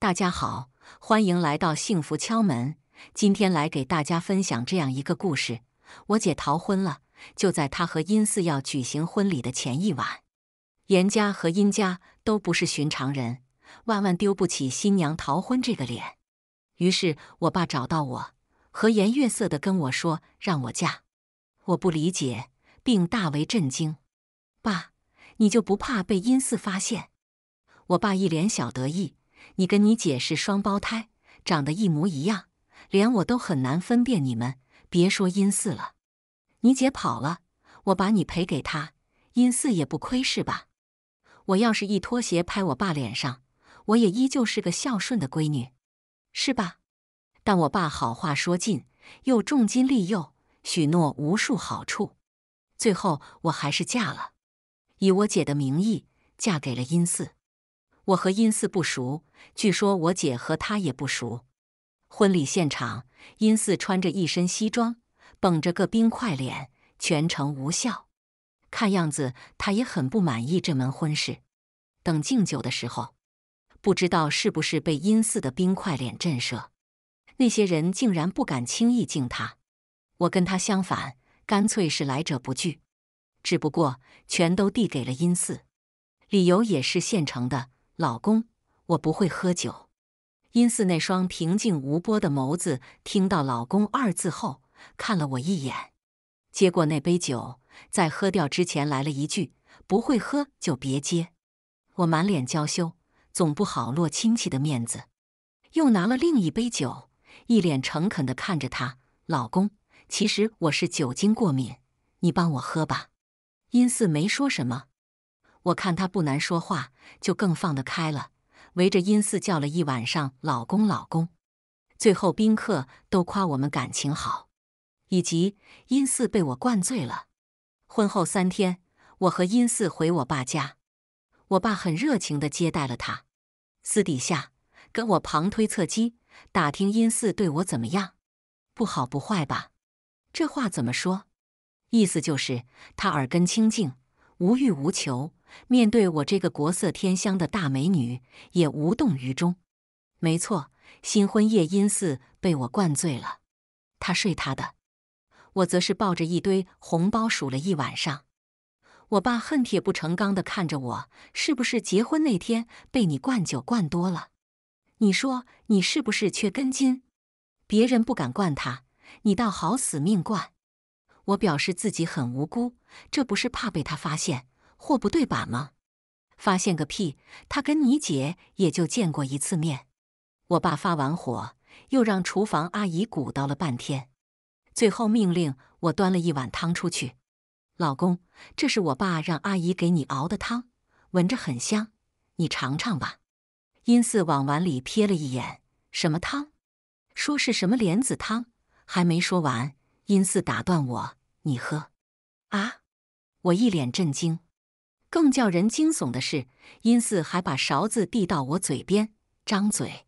大家好，欢迎来到幸福敲门。今天来给大家分享这样一个故事：我姐逃婚了，就在她和殷四要举行婚礼的前一晚。严家和殷家都不是寻常人，万万丢不起新娘逃婚这个脸。于是，我爸找到我，和颜悦色的跟我说：“让我嫁。”我不理解，并大为震惊。爸，你就不怕被殷四发现？我爸一脸小得意。你跟你姐是双胞胎，长得一模一样，连我都很难分辨你们。别说殷四了，你姐跑了，我把你赔给她，殷四也不亏是吧？我要是一脱鞋拍我爸脸上，我也依旧是个孝顺的闺女，是吧？但我爸好话说尽，又重金利诱，许诺无数好处，最后我还是嫁了，以我姐的名义嫁给了殷四。我和殷四不熟，据说我姐和他也不熟。婚礼现场，殷四穿着一身西装，绷着个冰块脸，全程无笑，看样子他也很不满意这门婚事。等敬酒的时候，不知道是不是被殷四的冰块脸震慑，那些人竟然不敢轻易敬他。我跟他相反，干脆是来者不拒，只不过全都递给了殷四，理由也是现成的。老公，我不会喝酒。殷四那双平静无波的眸子听到“老公”二字后，看了我一眼，接过那杯酒，在喝掉之前来了一句：“不会喝就别接。”我满脸娇羞，总不好落亲戚的面子，又拿了另一杯酒，一脸诚恳地看着他。老公，其实我是酒精过敏，你帮我喝吧。殷四没说什么。我看他不难说话，就更放得开了，围着殷四叫了一晚上“老公老公”，最后宾客都夸我们感情好，以及殷四被我灌醉了。婚后三天，我和殷四回我爸家，我爸很热情的接待了他，私底下跟我旁推侧击打听殷四对我怎么样，不好不坏吧？这话怎么说？意思就是他耳根清净，无欲无求。面对我这个国色天香的大美女，也无动于衷。没错，新婚夜，因四被我灌醉了。他睡他的，我则是抱着一堆红包数了一晚上。我爸恨铁不成钢地看着我，是不是结婚那天被你灌酒灌多了？你说你是不是缺根筋？别人不敢灌他，你倒好，死命灌。我表示自己很无辜，这不是怕被他发现。货不对版吗？发现个屁！他跟你姐也就见过一次面。我爸发完火，又让厨房阿姨鼓捣了半天，最后命令我端了一碗汤出去。老公，这是我爸让阿姨给你熬的汤，闻着很香，你尝尝吧。殷四往碗里瞥了一眼，什么汤？说是什么莲子汤，还没说完，殷四打断我：“你喝。”啊！我一脸震惊。更叫人惊悚的是，殷四还把勺子递到我嘴边，张嘴。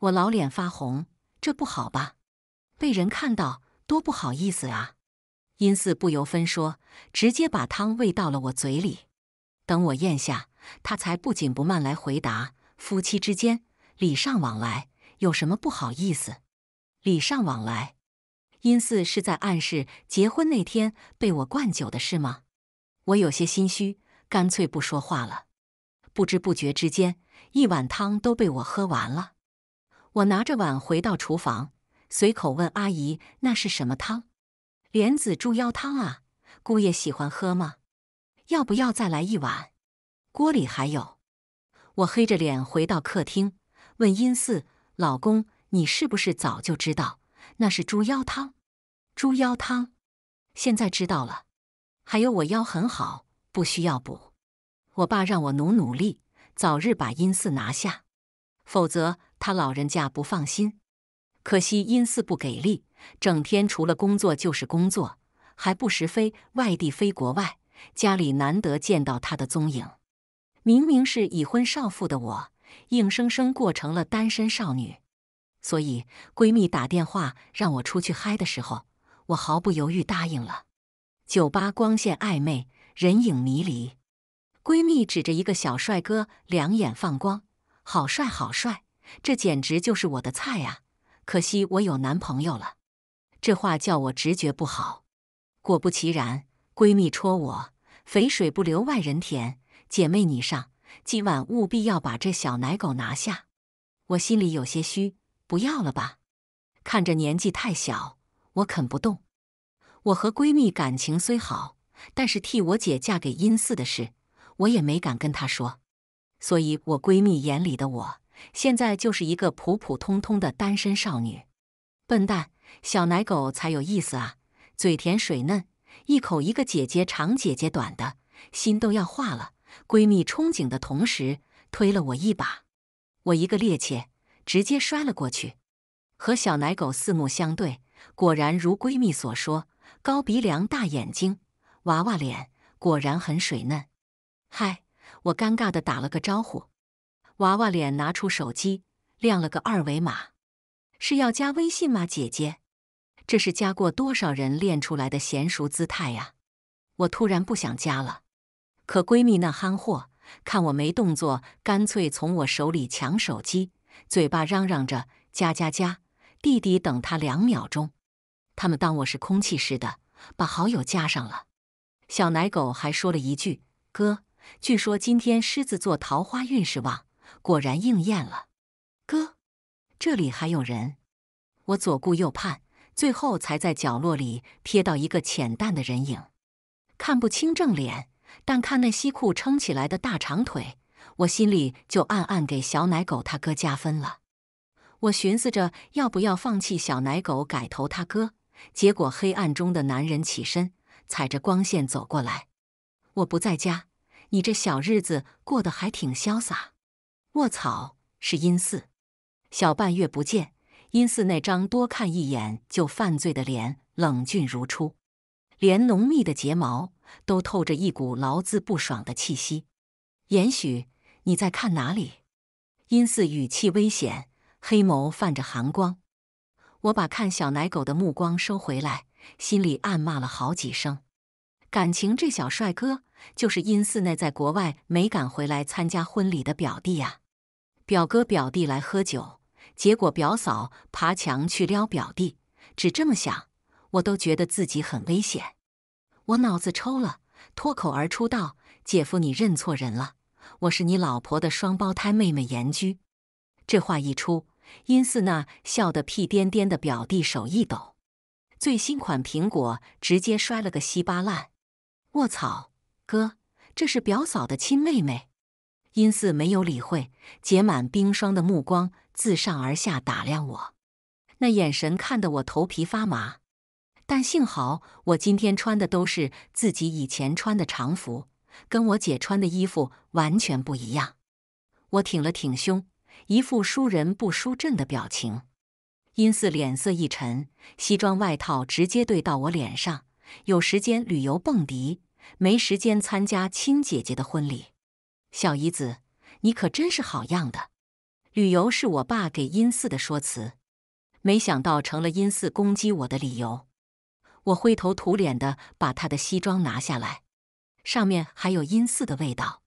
我老脸发红，这不好吧？被人看到多不好意思啊！殷四不由分说，直接把汤喂到了我嘴里。等我咽下，他才不紧不慢来回答：“夫妻之间礼尚往来，有什么不好意思？礼尚往来。”殷四是在暗示结婚那天被我灌酒的事吗？我有些心虚。干脆不说话了。不知不觉之间，一碗汤都被我喝完了。我拿着碗回到厨房，随口问阿姨：“那是什么汤？莲子猪腰汤啊？姑爷喜欢喝吗？要不要再来一碗？锅里还有。”我黑着脸回到客厅，问殷四老公：“你是不是早就知道那是猪腰汤？猪腰汤，现在知道了。还有我腰很好。”不需要补，我爸让我努努力，早日把阴司拿下，否则他老人家不放心。可惜阴司不给力，整天除了工作就是工作，还不时飞外地、飞国外，家里难得见到他的踪影。明明是已婚少妇的我，硬生生过成了单身少女。所以闺蜜打电话让我出去嗨的时候，我毫不犹豫答应了。酒吧光线暧昧。人影迷离，闺蜜指着一个小帅哥，两眼放光，好帅，好帅，这简直就是我的菜啊！可惜我有男朋友了。这话叫我直觉不好，果不其然，闺蜜戳我：“肥水不流外人田，姐妹你上，今晚务必要把这小奶狗拿下。”我心里有些虚，不要了吧，看着年纪太小，我啃不动。我和闺蜜感情虽好。但是替我姐嫁给殷四的事，我也没敢跟她说，所以我闺蜜眼里的我现在就是一个普普通通的单身少女。笨蛋，小奶狗才有意思啊！嘴甜水嫩，一口一个姐姐长姐姐短的，心都要化了。闺蜜憧憬的同时推了我一把，我一个趔趄直接摔了过去，和小奶狗四目相对，果然如闺蜜所说，高鼻梁大眼睛。娃娃脸果然很水嫩，嗨！我尴尬的打了个招呼。娃娃脸拿出手机，亮了个二维码，是要加微信吗，姐姐？这是加过多少人练出来的娴熟姿态呀！我突然不想加了，可闺蜜那憨货看我没动作，干脆从我手里抢手机，嘴巴嚷嚷着加加加！弟弟等他两秒钟，他们当我是空气似的，把好友加上了。小奶狗还说了一句：“哥，据说今天狮子座桃花运势旺，果然应验了。”哥，这里还有人。我左顾右盼，最后才在角落里瞥到一个浅淡的人影，看不清正脸，但看那西裤撑起来的大长腿，我心里就暗暗给小奶狗他哥加分了。我寻思着要不要放弃小奶狗，改投他哥，结果黑暗中的男人起身。踩着光线走过来，我不在家，你这小日子过得还挺潇洒。卧槽，是阴四，小半月不见，阴四那张多看一眼就犯罪的脸冷峻如初，连浓密的睫毛都透着一股劳资不爽的气息。严许，你在看哪里？阴四语气危险，黑眸泛着寒光。我把看小奶狗的目光收回来。心里暗骂了好几声，感情这小帅哥就是殷四奈在国外没敢回来参加婚礼的表弟呀。表哥表弟来喝酒，结果表嫂爬墙去撩表弟，只这么想，我都觉得自己很危险。我脑子抽了，脱口而出道：“姐夫，你认错人了，我是你老婆的双胞胎妹妹严居。”这话一出，殷四那笑得屁颠颠的表弟手一抖。最新款苹果直接摔了个稀巴烂，卧槽，哥，这是表嫂的亲妹妹。殷四没有理会，结满冰霜的目光自上而下打量我，那眼神看得我头皮发麻。但幸好我今天穿的都是自己以前穿的长服，跟我姐穿的衣服完全不一样。我挺了挺胸，一副输人不输阵的表情。殷四脸色一沉，西装外套直接怼到我脸上。有时间旅游蹦迪，没时间参加亲姐姐的婚礼。小姨子，你可真是好样的。旅游是我爸给殷四的说辞，没想到成了殷四攻击我的理由。我灰头土脸的把他的西装拿下来，上面还有殷四的味道。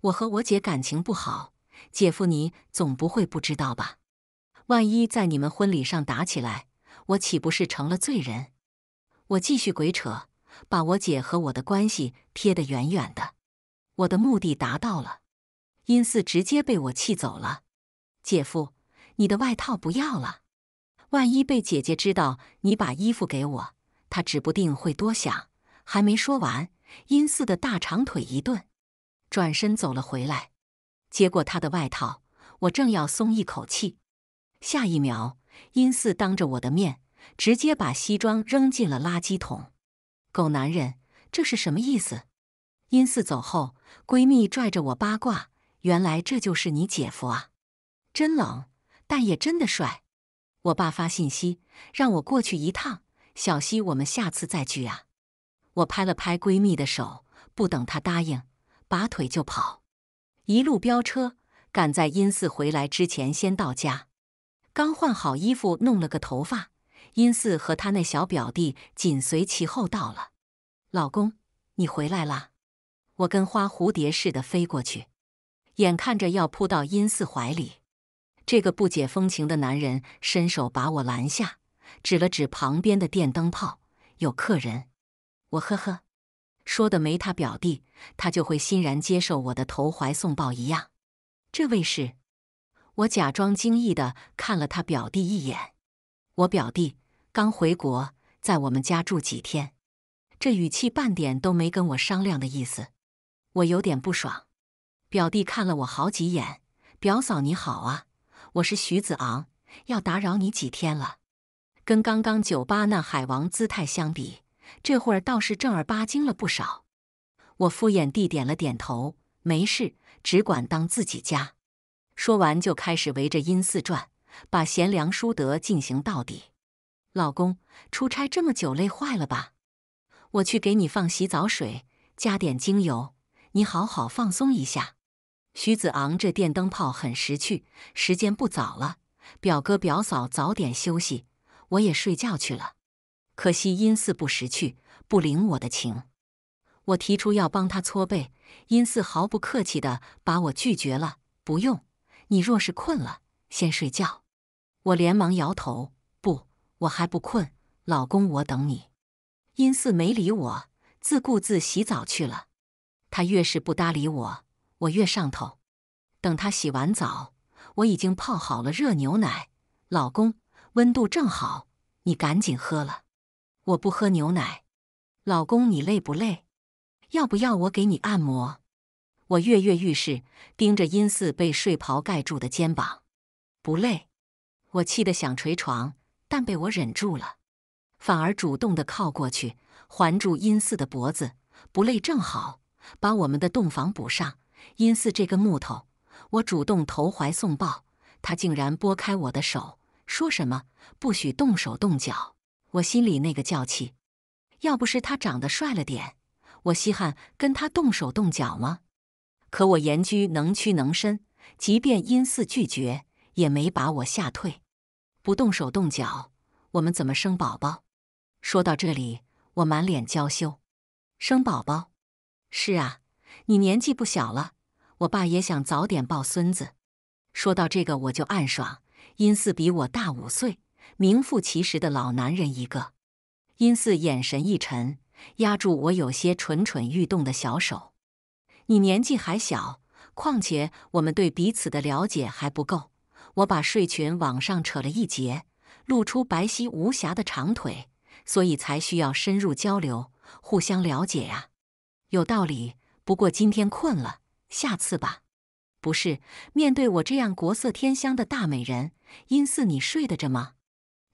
我和我姐感情不好，姐夫你总不会不知道吧？万一在你们婚礼上打起来，我岂不是成了罪人？我继续鬼扯，把我姐和我的关系撇得远远的。我的目的达到了，殷四直接被我气走了。姐夫，你的外套不要了，万一被姐姐知道你把衣服给我，她指不定会多想。还没说完，殷四的大长腿一顿，转身走了回来，接过他的外套。我正要松一口气。下一秒，殷四当着我的面直接把西装扔进了垃圾桶。狗男人，这是什么意思？殷四走后，闺蜜拽着我八卦：“原来这就是你姐夫啊，真冷，但也真的帅。”我爸发信息让我过去一趟。小溪，我们下次再聚啊！我拍了拍闺蜜的手，不等她答应，拔腿就跑，一路飙车，赶在殷四回来之前先到家。刚换好衣服，弄了个头发，殷四和他那小表弟紧随其后到了。老公，你回来啦！我跟花蝴蝶似的飞过去，眼看着要扑到殷四怀里，这个不解风情的男人伸手把我拦下，指了指旁边的电灯泡：“有客人。”我呵呵，说的没他表弟，他就会欣然接受我的投怀送抱一样。这位是？我假装惊异的看了他表弟一眼。我表弟刚回国，在我们家住几天，这语气半点都没跟我商量的意思。我有点不爽。表弟看了我好几眼。表嫂你好啊，我是徐子昂，要打扰你几天了。跟刚刚酒吧那海王姿态相比，这会儿倒是正儿八经了不少。我敷衍地点了点头，没事，只管当自己家。说完就开始围着殷四转，把贤良淑德进行到底。老公出差这么久累坏了吧？我去给你放洗澡水，加点精油，你好好放松一下。徐子昂这电灯泡很识趣。时间不早了，表哥表嫂早点休息，我也睡觉去了。可惜殷四不识趣，不领我的情。我提出要帮他搓背，殷四毫不客气地把我拒绝了，不用。你若是困了，先睡觉。我连忙摇头，不，我还不困。老公，我等你。殷四没理我，自顾自洗澡去了。他越是不搭理我，我越上头。等他洗完澡，我已经泡好了热牛奶。老公，温度正好，你赶紧喝了。我不喝牛奶。老公，你累不累？要不要我给你按摩？我跃跃欲试，盯着殷四被睡袍盖住的肩膀，不累。我气得想捶床，但被我忍住了，反而主动的靠过去，环住殷四的脖子。不累正好，把我们的洞房补上。殷四这根木头，我主动投怀送抱，他竟然拨开我的手，说什么不许动手动脚。我心里那个叫气，要不是他长得帅了点，我稀罕跟他动手动脚吗？可我言居能屈能伸，即便殷四拒绝，也没把我吓退。不动手动脚，我们怎么生宝宝？说到这里，我满脸娇羞。生宝宝？是啊，你年纪不小了，我爸也想早点抱孙子。说到这个，我就暗爽。殷四比我大五岁，名副其实的老男人一个。殷四眼神一沉，压住我有些蠢蠢欲动的小手。你年纪还小，况且我们对彼此的了解还不够。我把睡裙往上扯了一截，露出白皙无瑕的长腿，所以才需要深入交流，互相了解呀。有道理。不过今天困了，下次吧。不是，面对我这样国色天香的大美人，阴似你睡得着吗？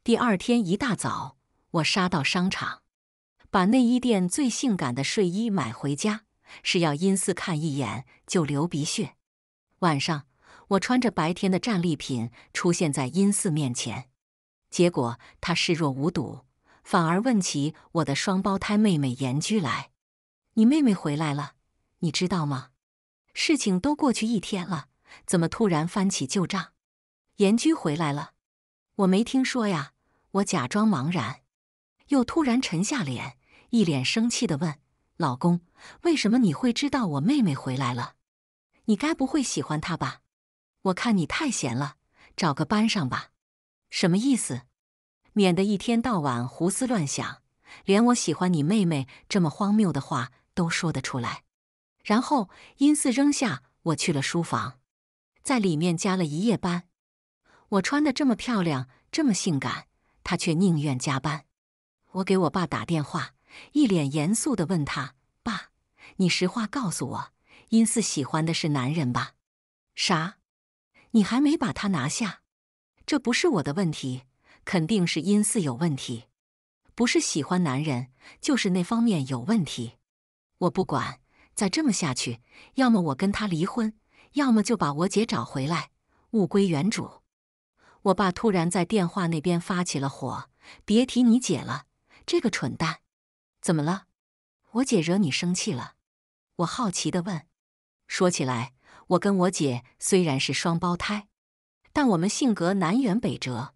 第二天一大早，我杀到商场，把内衣店最性感的睡衣买回家。是要阴司看一眼就流鼻血。晚上，我穿着白天的战利品出现在阴司面前，结果他视若无睹，反而问起我的双胞胎妹妹严居来：“你妹妹回来了，你知道吗？事情都过去一天了，怎么突然翻起旧账？”严居回来了，我没听说呀。我假装茫然，又突然沉下脸，一脸生气的问。老公，为什么你会知道我妹妹回来了？你该不会喜欢她吧？我看你太闲了，找个班上吧。什么意思？免得一天到晚胡思乱想，连我喜欢你妹妹这么荒谬的话都说得出来。然后，阴四扔下我去了书房，在里面加了一夜班。我穿的这么漂亮，这么性感，他却宁愿加班。我给我爸打电话。一脸严肃的问他：“爸，你实话告诉我，殷四喜欢的是男人吧？啥？你还没把他拿下？这不是我的问题，肯定是殷四有问题，不是喜欢男人，就是那方面有问题。我不管，再这么下去，要么我跟他离婚，要么就把我姐找回来，物归原主。”我爸突然在电话那边发起了火：“别提你姐了，这个蠢蛋！”怎么了？我姐惹你生气了？我好奇的问。说起来，我跟我姐虽然是双胞胎，但我们性格南辕北辙。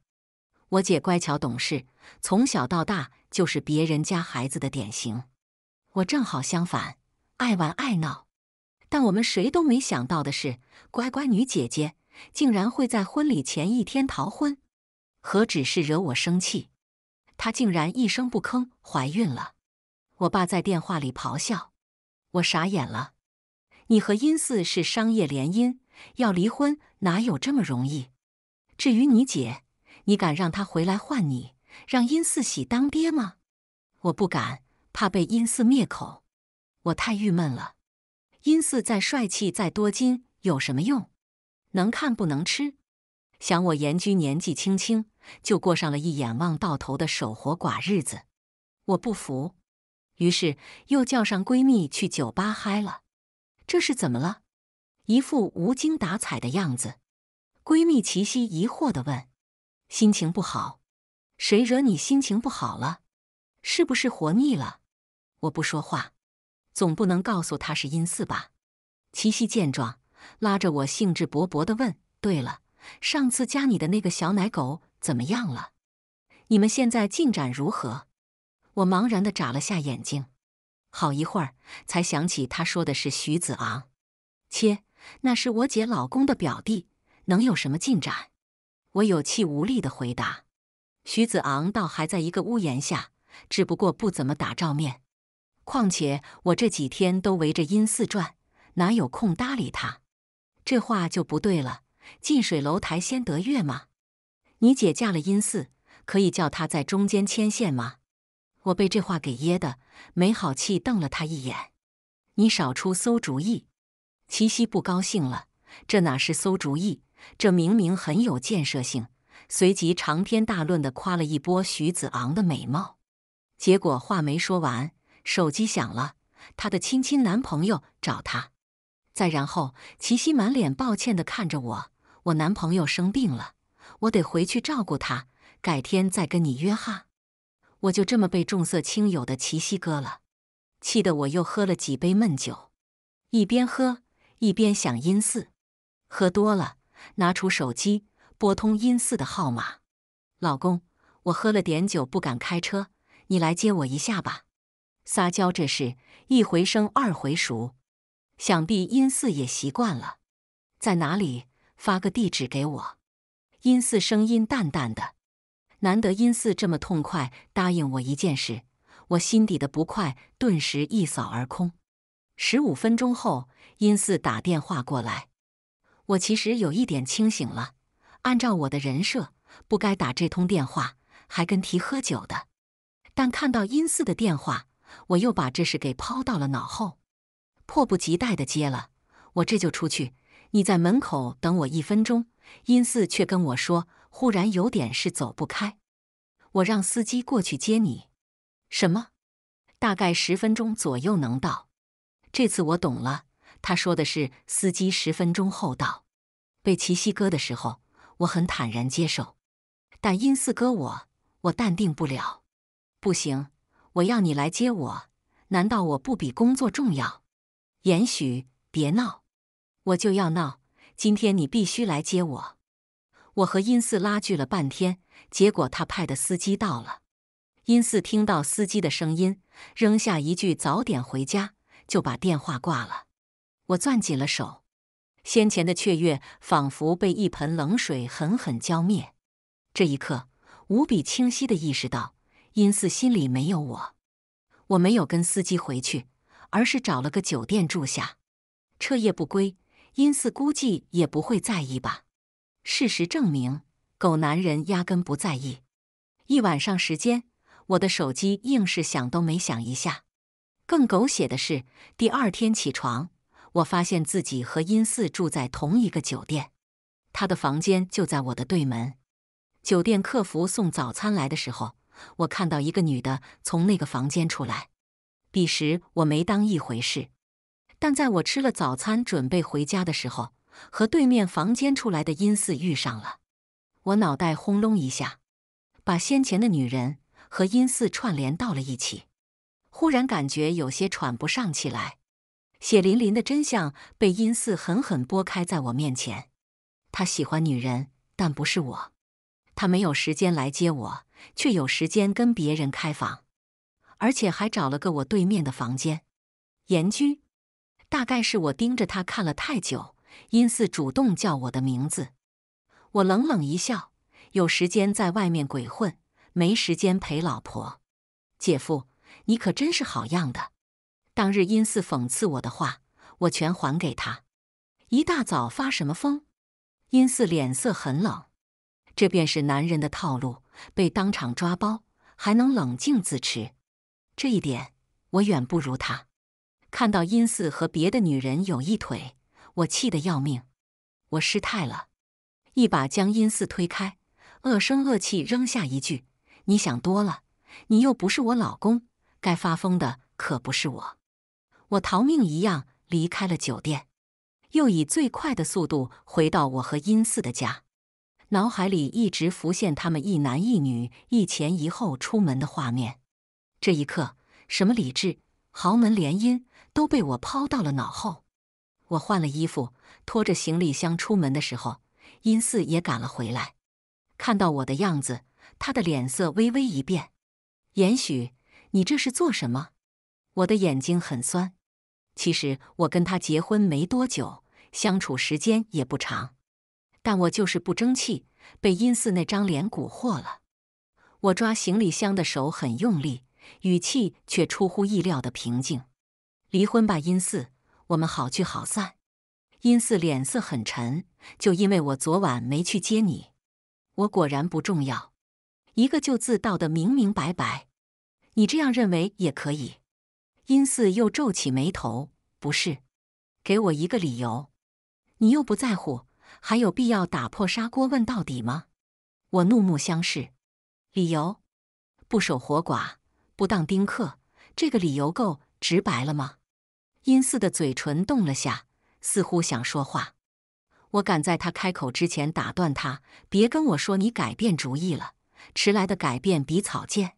我姐乖巧懂事，从小到大就是别人家孩子的典型。我正好相反，爱玩爱闹。但我们谁都没想到的是，乖乖女姐姐竟然会在婚礼前一天逃婚。何止是惹我生气，她竟然一声不吭怀孕了。我爸在电话里咆哮，我傻眼了。你和殷四是商业联姻，要离婚哪有这么容易？至于你姐，你敢让她回来换你，让殷四喜当爹吗？我不敢，怕被殷四灭口。我太郁闷了。殷四再帅气，再多金有什么用？能看不能吃？想我严居年纪轻轻就过上了一眼望到头的守活寡日子，我不服。于是又叫上闺蜜去酒吧嗨了，这是怎么了？一副无精打采的样子。闺蜜齐夕疑惑的问：“心情不好？谁惹你心情不好了？是不是活腻了？”我不说话，总不能告诉她是阴四吧。齐夕见状，拉着我兴致勃勃的问：“对了，上次加你的那个小奶狗怎么样了？你们现在进展如何？”我茫然地眨了下眼睛，好一会儿才想起他说的是徐子昂。切，那是我姐老公的表弟，能有什么进展？我有气无力地回答：“徐子昂倒还在一个屋檐下，只不过不怎么打照面。况且我这几天都围着阴寺转，哪有空搭理他？”这话就不对了，近水楼台先得月嘛。你姐嫁了阴寺，可以叫他在中间牵线吗？我被这话给噎的，没好气瞪了他一眼。你少出馊主意！齐溪不高兴了，这哪是馊主意，这明明很有建设性。随即长篇大论的夸了一波徐子昂的美貌，结果话没说完，手机响了，她的亲亲男朋友找她。再然后，齐溪满脸抱歉的看着我：“我男朋友生病了，我得回去照顾他，改天再跟你约哈。”我就这么被重色轻友的齐西哥了，气得我又喝了几杯闷酒，一边喝一边想殷四。喝多了，拿出手机拨通殷四的号码：“老公，我喝了点酒，不敢开车，你来接我一下吧。”撒娇这事一回生二回熟，想必殷四也习惯了。在哪里？发个地址给我。殷四声音淡淡的。难得殷四这么痛快答应我一件事，我心底的不快顿时一扫而空。十五分钟后，殷四打电话过来，我其实有一点清醒了，按照我的人设，不该打这通电话，还跟提喝酒的。但看到殷四的电话，我又把这事给抛到了脑后，迫不及待地接了。我这就出去，你在门口等我一分钟。殷四却跟我说。忽然有点事走不开，我让司机过去接你。什么？大概十分钟左右能到。这次我懂了，他说的是司机十分钟后到。被齐西哥的时候，我很坦然接受，但因四哥我我淡定不了。不行，我要你来接我。难道我不比工作重要？严许，别闹！我就要闹，今天你必须来接我。我和殷四拉锯了半天，结果他派的司机到了。殷四听到司机的声音，扔下一句“早点回家”，就把电话挂了。我攥紧了手，先前的雀跃仿佛被一盆冷水狠狠浇灭。这一刻，无比清晰的意识到，殷四心里没有我。我没有跟司机回去，而是找了个酒店住下，彻夜不归。殷四估计也不会在意吧。事实证明，狗男人压根不在意。一晚上时间，我的手机硬是响都没响一下。更狗血的是，第二天起床，我发现自己和殷四住在同一个酒店，他的房间就在我的对门。酒店客服送早餐来的时候，我看到一个女的从那个房间出来。彼时我没当一回事，但在我吃了早餐准备回家的时候。和对面房间出来的殷四遇上了，我脑袋轰隆一下，把先前的女人和殷四串联到了一起。忽然感觉有些喘不上气来，血淋淋的真相被殷四狠狠拨开在我面前。他喜欢女人，但不是我。他没有时间来接我，却有时间跟别人开房，而且还找了个我对面的房间。严居，大概是我盯着他看了太久。因四主动叫我的名字，我冷冷一笑：“有时间在外面鬼混，没时间陪老婆。”姐夫，你可真是好样的！当日因四讽刺我的话，我全还给他。一大早发什么疯？因四脸色很冷，这便是男人的套路：被当场抓包，还能冷静自持。这一点我远不如他。看到因四和别的女人有一腿。我气得要命，我失态了，一把将殷四推开，恶声恶气扔下一句：“你想多了，你又不是我老公，该发疯的可不是我。”我逃命一样离开了酒店，又以最快的速度回到我和殷四的家，脑海里一直浮现他们一男一女一前一后出门的画面。这一刻，什么理智、豪门联姻都被我抛到了脑后。我换了衣服，拖着行李箱出门的时候，殷四也赶了回来。看到我的样子，他的脸色微微一变。严许，你这是做什么？我的眼睛很酸。其实我跟他结婚没多久，相处时间也不长，但我就是不争气，被殷四那张脸蛊惑了。我抓行李箱的手很用力，语气却出乎意料的平静。离婚吧，殷四。我们好聚好散，殷四脸色很沉，就因为我昨晚没去接你，我果然不重要，一个就字道得明明白白。你这样认为也可以。殷四又皱起眉头，不是，给我一个理由。你又不在乎，还有必要打破砂锅问到底吗？我怒目相视，理由，不守活寡，不当丁克，这个理由够直白了吗？殷四的嘴唇动了下，似乎想说话。我赶在他开口之前打断他：“别跟我说你改变主意了，迟来的改变比草贱。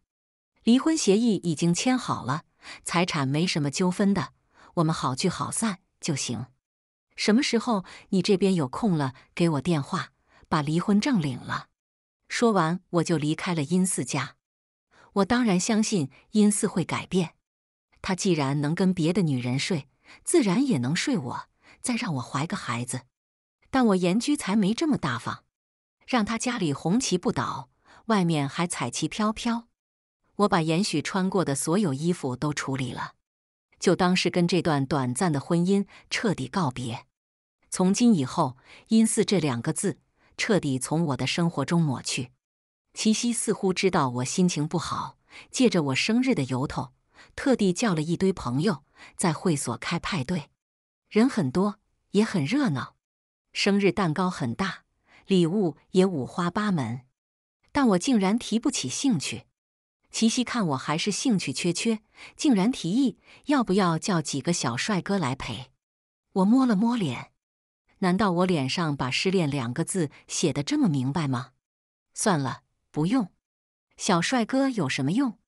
离婚协议已经签好了，财产没什么纠纷的，我们好聚好散就行。什么时候你这边有空了，给我电话，把离婚证领了。”说完，我就离开了殷四家。我当然相信殷四会改变。他既然能跟别的女人睡，自然也能睡我，再让我怀个孩子。但我严居才没这么大方，让他家里红旗不倒，外面还彩旗飘飘。我把严许穿过的所有衣服都处理了，就当是跟这段短暂的婚姻彻底告别。从今以后，“阴司”这两个字彻底从我的生活中抹去。齐奚似乎知道我心情不好，借着我生日的由头。特地叫了一堆朋友在会所开派对，人很多也很热闹，生日蛋糕很大，礼物也五花八门，但我竟然提不起兴趣。齐琪看我还是兴趣缺缺，竟然提议要不要叫几个小帅哥来陪。我摸了摸脸，难道我脸上把“失恋”两个字写得这么明白吗？算了，不用。小帅哥有什么用？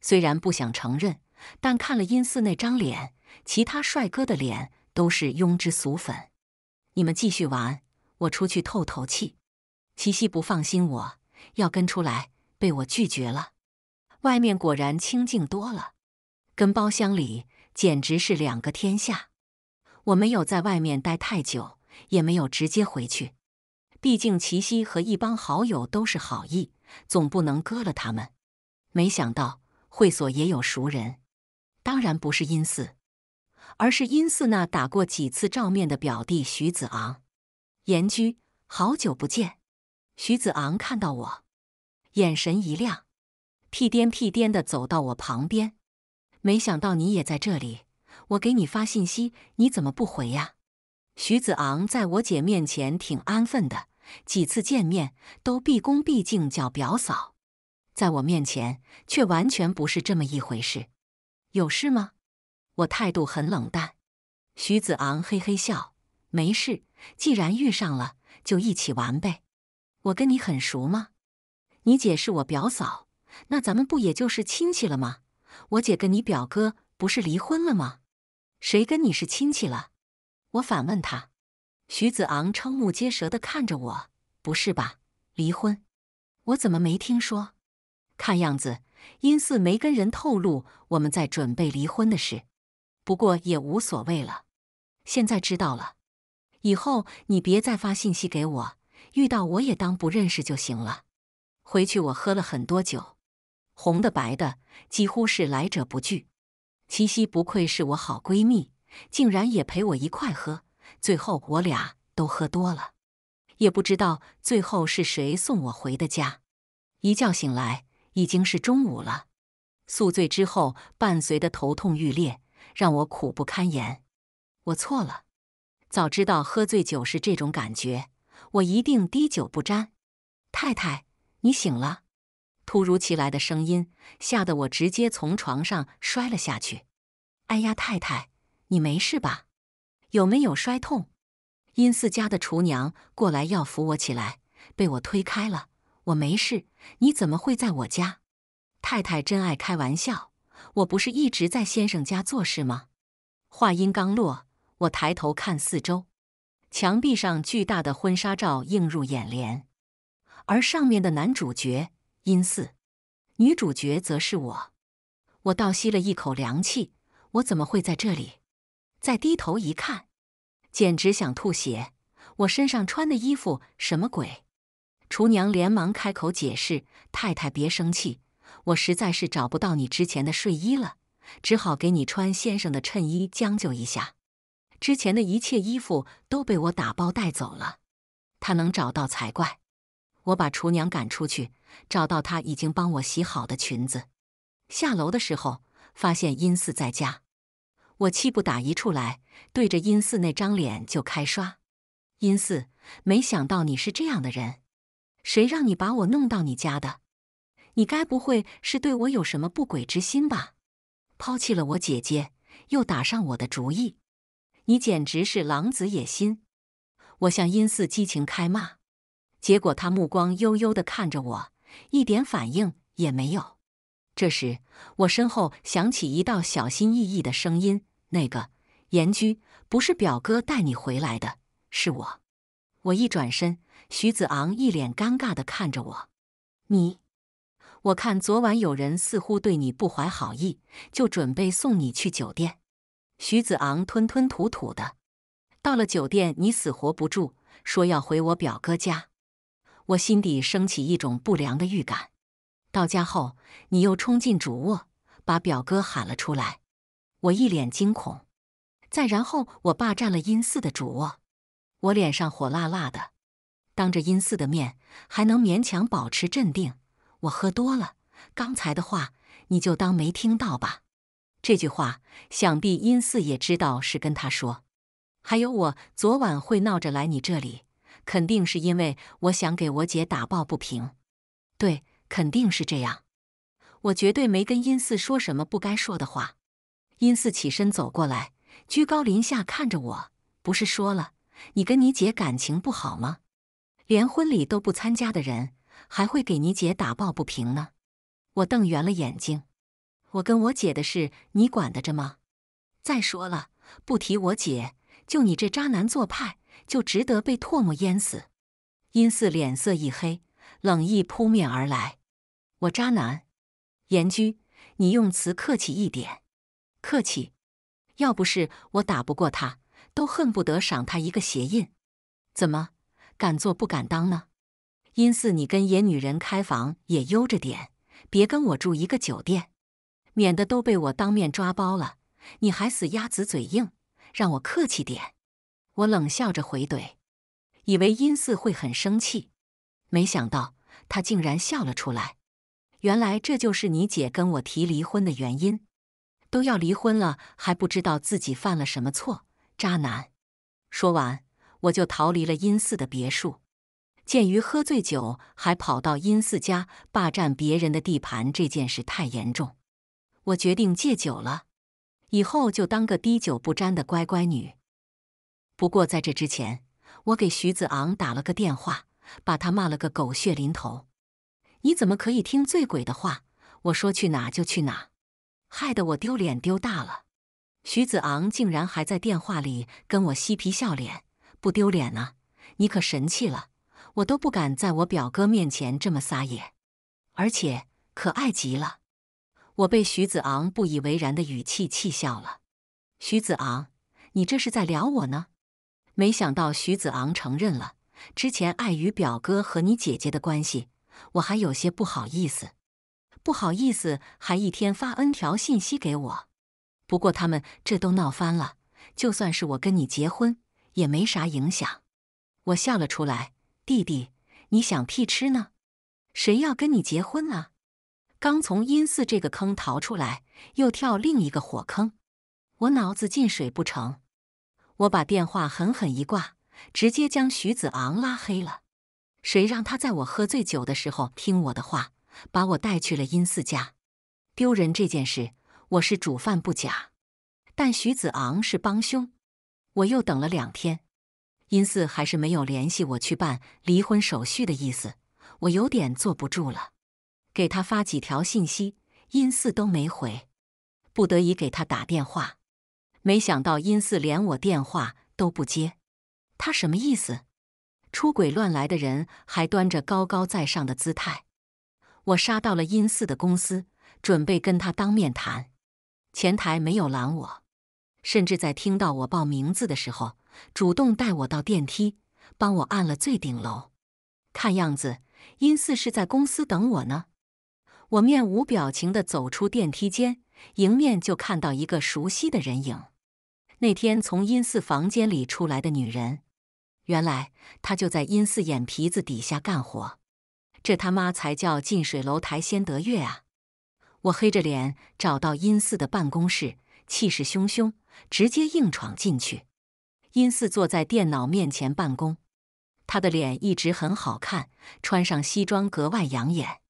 虽然不想承认。但看了殷四那张脸，其他帅哥的脸都是庸脂俗粉。你们继续玩，我出去透透气。齐夕不放心我，要跟出来，被我拒绝了。外面果然清静多了，跟包厢里简直是两个天下。我没有在外面待太久，也没有直接回去，毕竟齐夕和一帮好友都是好意，总不能割了他们。没想到会所也有熟人。当然不是殷四，而是殷四那打过几次照面的表弟徐子昂。严居，好久不见。徐子昂看到我，眼神一亮，屁颠屁颠的走到我旁边。没想到你也在这里，我给你发信息，你怎么不回呀？徐子昂在我姐面前挺安分的，几次见面都毕恭毕敬叫表嫂，在我面前却完全不是这么一回事。有事吗？我态度很冷淡。徐子昂嘿嘿笑，没事，既然遇上了，就一起玩呗。我跟你很熟吗？你姐是我表嫂，那咱们不也就是亲戚了吗？我姐跟你表哥不是离婚了吗？谁跟你是亲戚了？我反问他。徐子昂瞠目结舌的看着我，不是吧？离婚？我怎么没听说？看样子。因似没跟人透露我们在准备离婚的事，不过也无所谓了。现在知道了，以后你别再发信息给我，遇到我也当不认识就行了。回去我喝了很多酒，红的白的，几乎是来者不拒。七夕不愧是我好闺蜜，竟然也陪我一块喝。最后我俩都喝多了，也不知道最后是谁送我回的家。一觉醒来。已经是中午了，宿醉之后伴随的头痛欲裂让我苦不堪言。我错了，早知道喝醉酒是这种感觉，我一定滴酒不沾。太太，你醒了？突如其来的声音吓得我直接从床上摔了下去。哎呀，太太，你没事吧？有没有摔痛？殷四家的厨娘过来要扶我起来，被我推开了。我没事。你怎么会在我家？太太真爱开玩笑。我不是一直在先生家做事吗？话音刚落，我抬头看四周，墙壁上巨大的婚纱照映入眼帘，而上面的男主角殷四，女主角则是我。我倒吸了一口凉气，我怎么会在这里？再低头一看，简直想吐血。我身上穿的衣服，什么鬼？厨娘连忙开口解释：“太太别生气，我实在是找不到你之前的睡衣了，只好给你穿先生的衬衣将就一下。之前的一切衣服都被我打包带走了，他能找到才怪。”我把厨娘赶出去，找到他已经帮我洗好的裙子。下楼的时候，发现殷四在家，我气不打一处来，对着殷四那张脸就开刷。殷四，没想到你是这样的人！谁让你把我弄到你家的？你该不会是对我有什么不轨之心吧？抛弃了我姐姐，又打上我的主意，你简直是狼子野心！我向殷四激情开骂，结果他目光悠悠的看着我，一点反应也没有。这时，我身后响起一道小心翼翼的声音：“那个，严居，不是表哥带你回来的，是我。”我一转身。徐子昂一脸尴尬的看着我，你，我看昨晚有人似乎对你不怀好意，就准备送你去酒店。徐子昂吞吞吐吐的，到了酒店，你死活不住，说要回我表哥家。我心底升起一种不良的预感。到家后，你又冲进主卧，把表哥喊了出来。我一脸惊恐，再然后我霸占了阴寺的主卧，我脸上火辣辣的。当着殷四的面，还能勉强保持镇定。我喝多了，刚才的话你就当没听到吧。这句话想必殷四也知道是跟他说。还有，我昨晚会闹着来你这里，肯定是因为我想给我姐打抱不平。对，肯定是这样。我绝对没跟殷四说什么不该说的话。殷四起身走过来，居高临下看着我。不是说了，你跟你姐感情不好吗？连婚礼都不参加的人，还会给你姐打抱不平呢？我瞪圆了眼睛，我跟我姐的事你管得着吗？再说了，不提我姐，就你这渣男做派，就值得被唾沫淹死。殷四脸色一黑，冷意扑面而来。我渣男，严居，你用词客气一点。客气？要不是我打不过他，都恨不得赏他一个鞋印。怎么？敢做不敢当呢，殷四，你跟野女人开房也悠着点，别跟我住一个酒店，免得都被我当面抓包了。你还死鸭子嘴硬，让我客气点。我冷笑着回怼，以为殷四会很生气，没想到他竟然笑了出来。原来这就是你姐跟我提离婚的原因，都要离婚了还不知道自己犯了什么错，渣男。说完。我就逃离了殷四的别墅。鉴于喝醉酒还跑到殷四家霸占别人的地盘这件事太严重，我决定戒酒了，以后就当个滴酒不沾的乖乖女。不过在这之前，我给徐子昂打了个电话，把他骂了个狗血淋头。你怎么可以听醉鬼的话？我说去哪就去哪，害得我丢脸丢大了。徐子昂竟然还在电话里跟我嬉皮笑脸。不丢脸呐，你可神气了，我都不敢在我表哥面前这么撒野，而且可爱极了。我被徐子昂不以为然的语气气笑了。徐子昂，你这是在聊我呢？没想到徐子昂承认了。之前碍于表哥和你姐姐的关系，我还有些不好意思，不好意思还一天发 N 条信息给我。不过他们这都闹翻了，就算是我跟你结婚。也没啥影响，我笑了出来。弟弟，你想屁吃呢？谁要跟你结婚啊？刚从阴司这个坑逃出来，又跳另一个火坑，我脑子进水不成？我把电话狠狠一挂，直接将徐子昂拉黑了。谁让他在我喝醉酒的时候听我的话，把我带去了阴司家，丢人这件事我是主犯不假，但徐子昂是帮凶。我又等了两天，殷四还是没有联系我去办离婚手续的意思，我有点坐不住了，给他发几条信息，殷四都没回，不得已给他打电话，没想到殷四连我电话都不接，他什么意思？出轨乱来的人还端着高高在上的姿态，我杀到了殷四的公司，准备跟他当面谈，前台没有拦我。甚至在听到我报名字的时候，主动带我到电梯，帮我按了最顶楼。看样子，殷四是在公司等我呢。我面无表情地走出电梯间，迎面就看到一个熟悉的人影。那天从殷四房间里出来的女人，原来她就在殷四眼皮子底下干活。这他妈才叫近水楼台先得月啊！我黑着脸找到殷四的办公室，气势汹汹。直接硬闯进去。殷四坐在电脑面前办公，他的脸一直很好看，穿上西装格外养眼。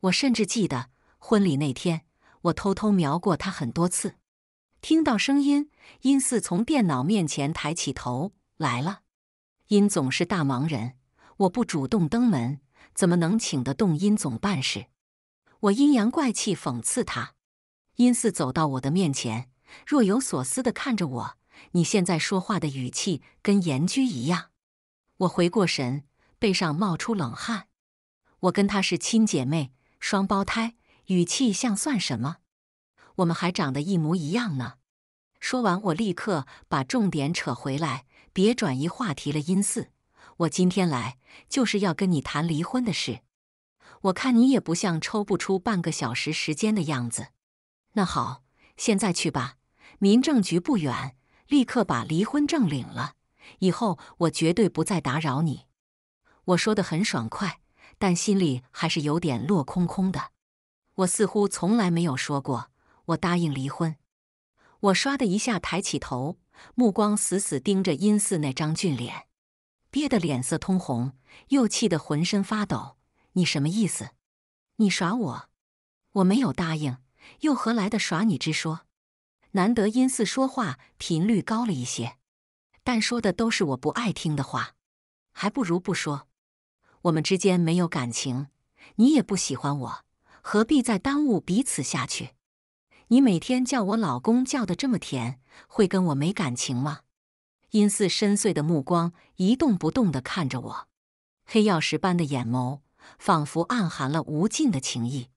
我甚至记得婚礼那天，我偷偷瞄过他很多次。听到声音，殷四从电脑面前抬起头来了。殷总是大忙人，我不主动登门，怎么能请得动殷总办事？我阴阳怪气讽刺他。殷四走到我的面前。若有所思的看着我，你现在说话的语气跟颜居一样。我回过神，背上冒出冷汗。我跟她是亲姐妹，双胞胎，语气像算什么？我们还长得一模一样呢。说完，我立刻把重点扯回来，别转移话题了。殷四，我今天来就是要跟你谈离婚的事。我看你也不像抽不出半个小时时间的样子。那好，现在去吧。民政局不远，立刻把离婚证领了。以后我绝对不再打扰你。我说的很爽快，但心里还是有点落空空的。我似乎从来没有说过我答应离婚。我唰的一下抬起头，目光死死盯着殷四那张俊脸，憋得脸色通红，又气得浑身发抖。你什么意思？你耍我？我没有答应，又何来的耍你之说？难得，阴四说话频率高了一些，但说的都是我不爱听的话，还不如不说。我们之间没有感情，你也不喜欢我，何必再耽误彼此下去？你每天叫我老公叫的这么甜，会跟我没感情吗？阴四深邃的目光一动不动的看着我，黑曜石般的眼眸仿佛暗含了无尽的情意。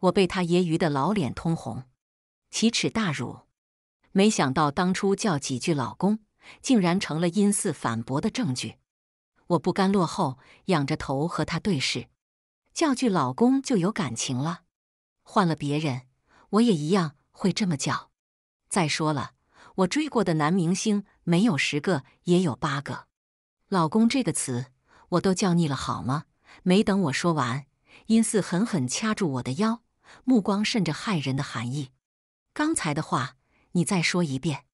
我被他揶揄的老脸通红，奇耻大辱。没想到当初叫几句老公，竟然成了殷四反驳的证据。我不甘落后，仰着头和他对视。叫句老公就有感情了？换了别人，我也一样会这么叫。再说了，我追过的男明星没有十个也有八个。老公这个词，我都叫腻了，好吗？没等我说完，殷四狠狠掐住我的腰，目光渗着骇人的寒意。刚才的话。你再说一遍，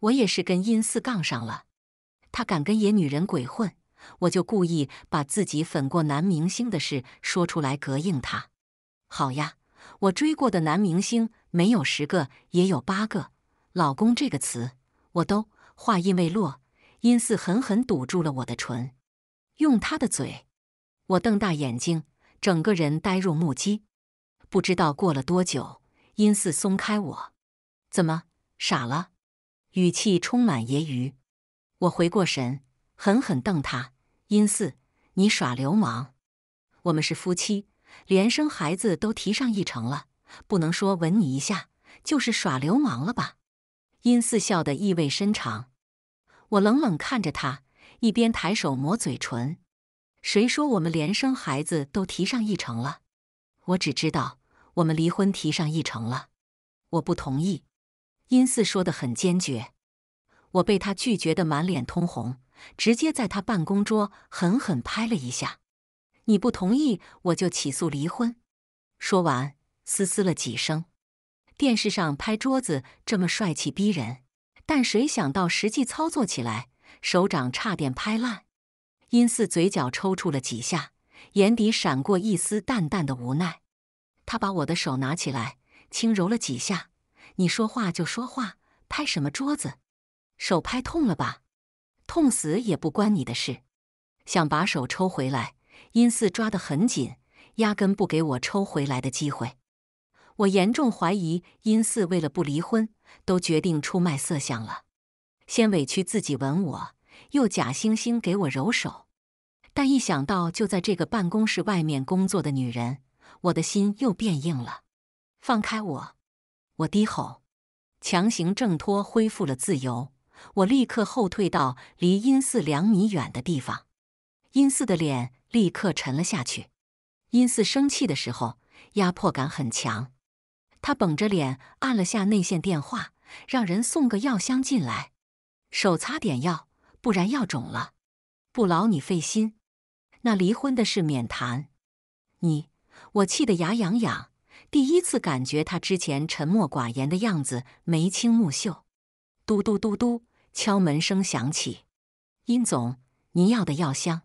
我也是跟殷四杠上了。他敢跟野女人鬼混，我就故意把自己粉过男明星的事说出来膈应他。好呀，我追过的男明星没有十个也有八个。老公这个词，我都话音未落，殷四狠狠堵住了我的唇，用他的嘴。我瞪大眼睛，整个人呆若木鸡。不知道过了多久，殷四松开我，怎么？傻了，语气充满揶揄。我回过神，狠狠瞪他。殷四，你耍流氓！我们是夫妻，连生孩子都提上议程了，不能说吻你一下就是耍流氓了吧？殷四笑得意味深长。我冷冷看着他，一边抬手抹嘴唇。谁说我们连生孩子都提上议程了？我只知道我们离婚提上议程了。我不同意。殷四说的很坚决，我被他拒绝的满脸通红，直接在他办公桌狠狠拍了一下。你不同意，我就起诉离婚。说完，嘶嘶了几声。电视上拍桌子这么帅气逼人，但谁想到实际操作起来，手掌差点拍烂。殷四嘴角抽搐了几下，眼底闪过一丝淡淡的无奈。他把我的手拿起来，轻揉了几下。你说话就说话，拍什么桌子？手拍痛了吧？痛死也不关你的事。想把手抽回来，殷四抓得很紧，压根不给我抽回来的机会。我严重怀疑殷四为了不离婚，都决定出卖色相了。先委屈自己吻我，又假惺惺给我揉手。但一想到就在这个办公室外面工作的女人，我的心又变硬了。放开我！我低吼，强行挣脱，恢复了自由。我立刻后退到离阴寺两米远的地方。阴寺的脸立刻沉了下去。阴寺生气的时候，压迫感很强。他绷着脸，按了下内线电话，让人送个药箱进来，手擦点药，不然要肿了。不劳你费心，那离婚的事免谈。你，我气得牙痒痒。第一次感觉他之前沉默寡言的样子眉清目秀。嘟嘟嘟嘟，敲门声响起。殷总，您要的药箱。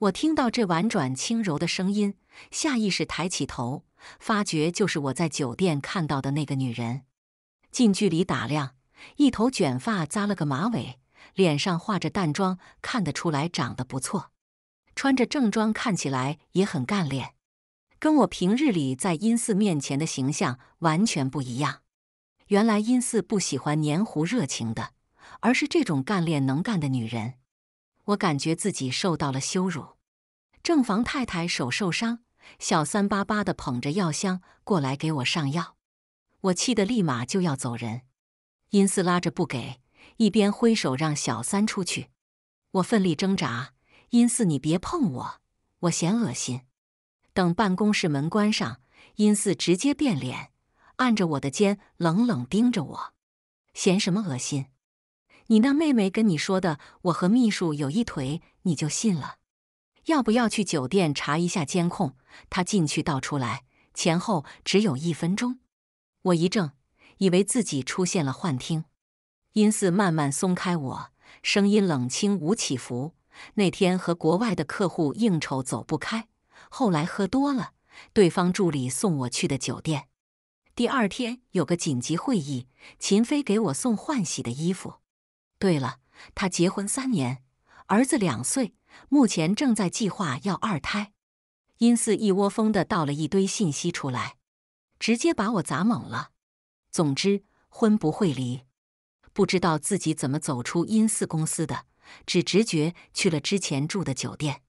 我听到这婉转轻柔的声音，下意识抬起头，发觉就是我在酒店看到的那个女人。近距离打量，一头卷发扎了个马尾，脸上化着淡妆，看得出来长得不错，穿着正装，看起来也很干练。跟我平日里在阴寺面前的形象完全不一样。原来阴寺不喜欢黏糊热情的，而是这种干练能干的女人。我感觉自己受到了羞辱。正房太太手受伤，小三巴巴的捧着药箱过来给我上药。我气得立马就要走人。阴寺拉着不给，一边挥手让小三出去。我奋力挣扎，阴寺你别碰我，我嫌恶心。等办公室门关上，殷四直接变脸，按着我的肩，冷冷盯着我，嫌什么恶心？你那妹妹跟你说的，我和秘书有一腿，你就信了？要不要去酒店查一下监控？他进去到出来，前后只有一分钟。我一怔，以为自己出现了幻听。殷四慢慢松开我，声音冷清无起伏。那天和国外的客户应酬，走不开。后来喝多了，对方助理送我去的酒店。第二天有个紧急会议，秦飞给我送换洗的衣服。对了，他结婚三年，儿子两岁，目前正在计划要二胎。殷四一窝蜂的倒了一堆信息出来，直接把我砸懵了。总之，婚不会离。不知道自己怎么走出殷四公司的，只直觉去了之前住的酒店，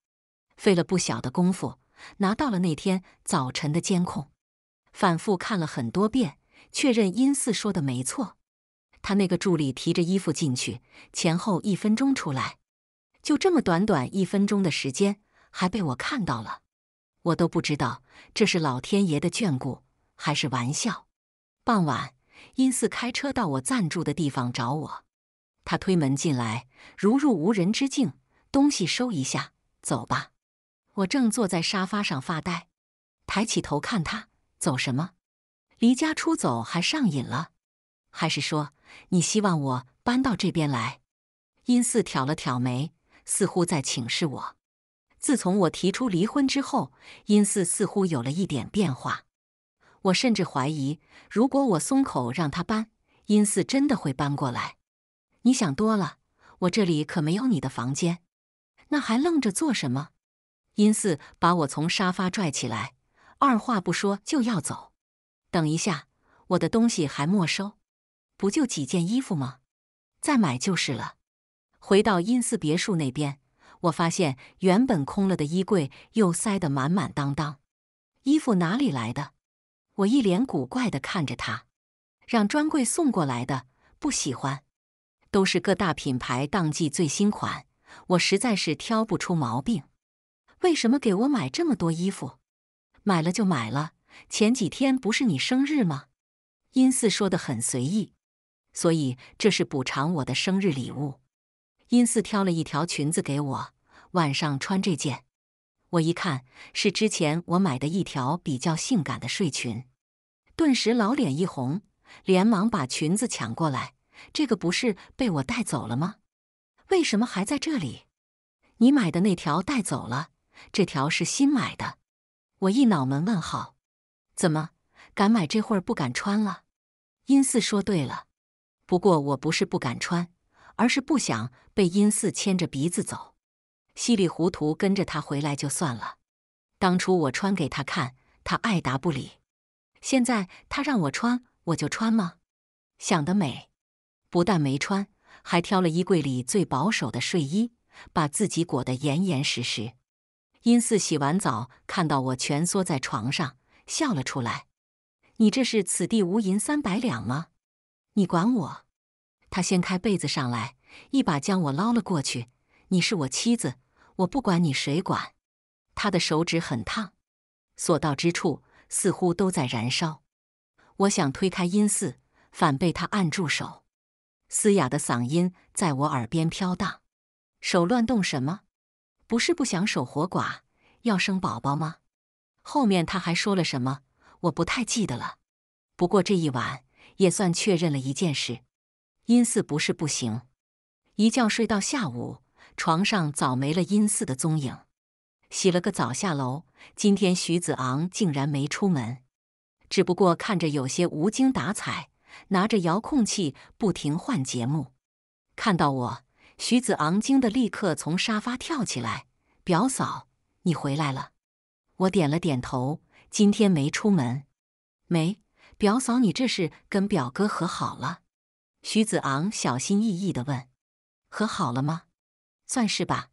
费了不小的功夫。拿到了那天早晨的监控，反复看了很多遍，确认殷四说的没错。他那个助理提着衣服进去，前后一分钟出来，就这么短短一分钟的时间，还被我看到了。我都不知道这是老天爷的眷顾还是玩笑。傍晚，殷四开车到我暂住的地方找我，他推门进来，如入无人之境，东西收一下，走吧。我正坐在沙发上发呆，抬起头看他走什么？离家出走还上瘾了？还是说你希望我搬到这边来？殷四挑了挑眉，似乎在请示我。自从我提出离婚之后，殷四似乎有了一点变化。我甚至怀疑，如果我松口让他搬，殷四真的会搬过来。你想多了，我这里可没有你的房间。那还愣着做什么？阴四把我从沙发拽起来，二话不说就要走。等一下，我的东西还没收，不就几件衣服吗？再买就是了。回到阴四别墅那边，我发现原本空了的衣柜又塞得满满当当。衣服哪里来的？我一脸古怪的看着他，让专柜送过来的。不喜欢，都是各大品牌当季最新款，我实在是挑不出毛病。为什么给我买这么多衣服？买了就买了，前几天不是你生日吗？殷四说的很随意，所以这是补偿我的生日礼物。殷四挑了一条裙子给我，晚上穿这件。我一看是之前我买的一条比较性感的睡裙，顿时老脸一红，连忙把裙子抢过来。这个不是被我带走了吗？为什么还在这里？你买的那条带走了。这条是新买的，我一脑门问号。怎么敢买这会儿不敢穿了？殷四说：“对了，不过我不是不敢穿，而是不想被殷四牵着鼻子走，稀里糊涂跟着他回来就算了。当初我穿给他看，他爱答不理，现在他让我穿，我就穿吗？想得美！不但没穿，还挑了衣柜里最保守的睡衣，把自己裹得严严实实。”殷四洗完澡，看到我蜷缩在床上，笑了出来：“你这是此地无银三百两吗？你管我？”他掀开被子上来，一把将我捞了过去。“你是我妻子，我不管你，谁管？”他的手指很烫，所到之处似乎都在燃烧。我想推开殷四，反被他按住手，嘶哑的嗓音在我耳边飘荡：“手乱动什么？”不是不想守活寡，要生宝宝吗？后面他还说了什么，我不太记得了。不过这一晚也算确认了一件事，阴四不是不行。一觉睡到下午，床上早没了阴四的踪影。洗了个澡下楼，今天徐子昂竟然没出门，只不过看着有些无精打采，拿着遥控器不停换节目。看到我。徐子昂惊得立刻从沙发跳起来：“表嫂，你回来了。”我点了点头：“今天没出门。”“没，表嫂，你这是跟表哥和好了？”徐子昂小心翼翼的问：“和好了吗？算是吧。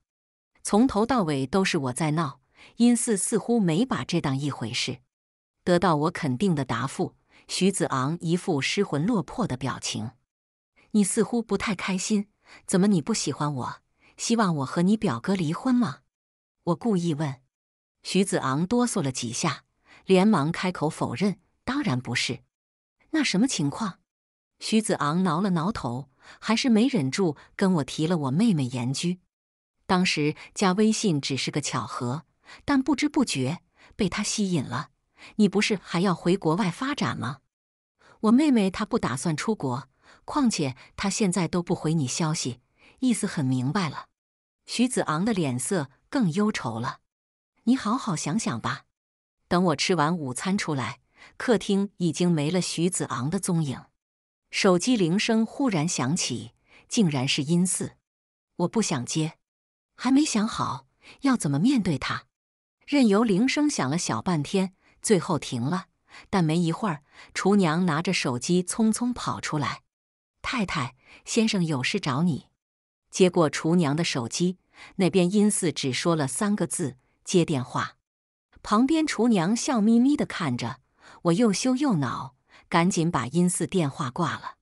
从头到尾都是我在闹，殷四似乎没把这当一回事。”得到我肯定的答复，徐子昂一副失魂落魄的表情：“你似乎不太开心。”怎么你不喜欢我？希望我和你表哥离婚吗？我故意问。徐子昂哆嗦了几下，连忙开口否认：“当然不是。”那什么情况？徐子昂挠了挠头，还是没忍住跟我提了我妹妹严居。当时加微信只是个巧合，但不知不觉被他吸引了。你不是还要回国外发展吗？我妹妹她不打算出国。况且他现在都不回你消息，意思很明白了。徐子昂的脸色更忧愁了。你好好想想吧。等我吃完午餐出来，客厅已经没了徐子昂的踪影。手机铃声忽然响起，竟然是音四。我不想接，还没想好要怎么面对他。任由铃声响了小半天，最后停了。但没一会儿，厨娘拿着手机匆匆跑出来。太太，先生有事找你。接过厨娘的手机，那边阴四只说了三个字：“接电话。”旁边厨娘笑眯眯的看着我，又羞又恼，赶紧把阴四电话挂了。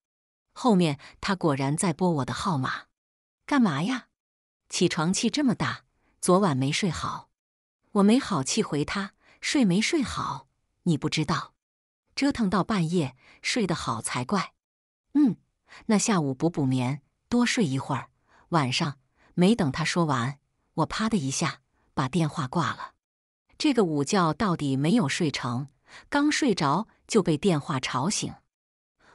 后面他果然在拨我的号码，干嘛呀？起床气这么大，昨晚没睡好。我没好气回他：“睡没睡好？你不知道，折腾到半夜，睡得好才怪。”嗯。那下午补补眠，多睡一会儿。晚上没等他说完，我啪的一下把电话挂了。这个午觉到底没有睡成，刚睡着就被电话吵醒。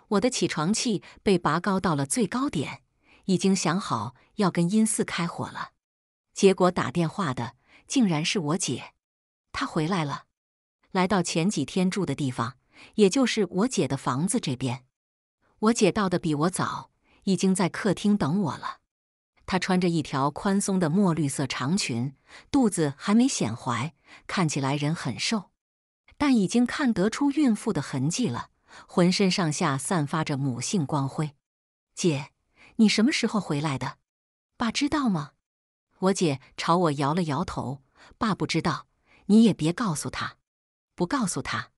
我的起床气被拔高到了最高点，已经想好要跟阴四开火了。结果打电话的竟然是我姐，她回来了，来到前几天住的地方，也就是我姐的房子这边。我姐到的比我早，已经在客厅等我了。她穿着一条宽松的墨绿色长裙，肚子还没显怀，看起来人很瘦，但已经看得出孕妇的痕迹了，浑身上下散发着母性光辉。姐，你什么时候回来的？爸知道吗？我姐朝我摇了摇头。爸不知道，你也别告诉他。不告诉他，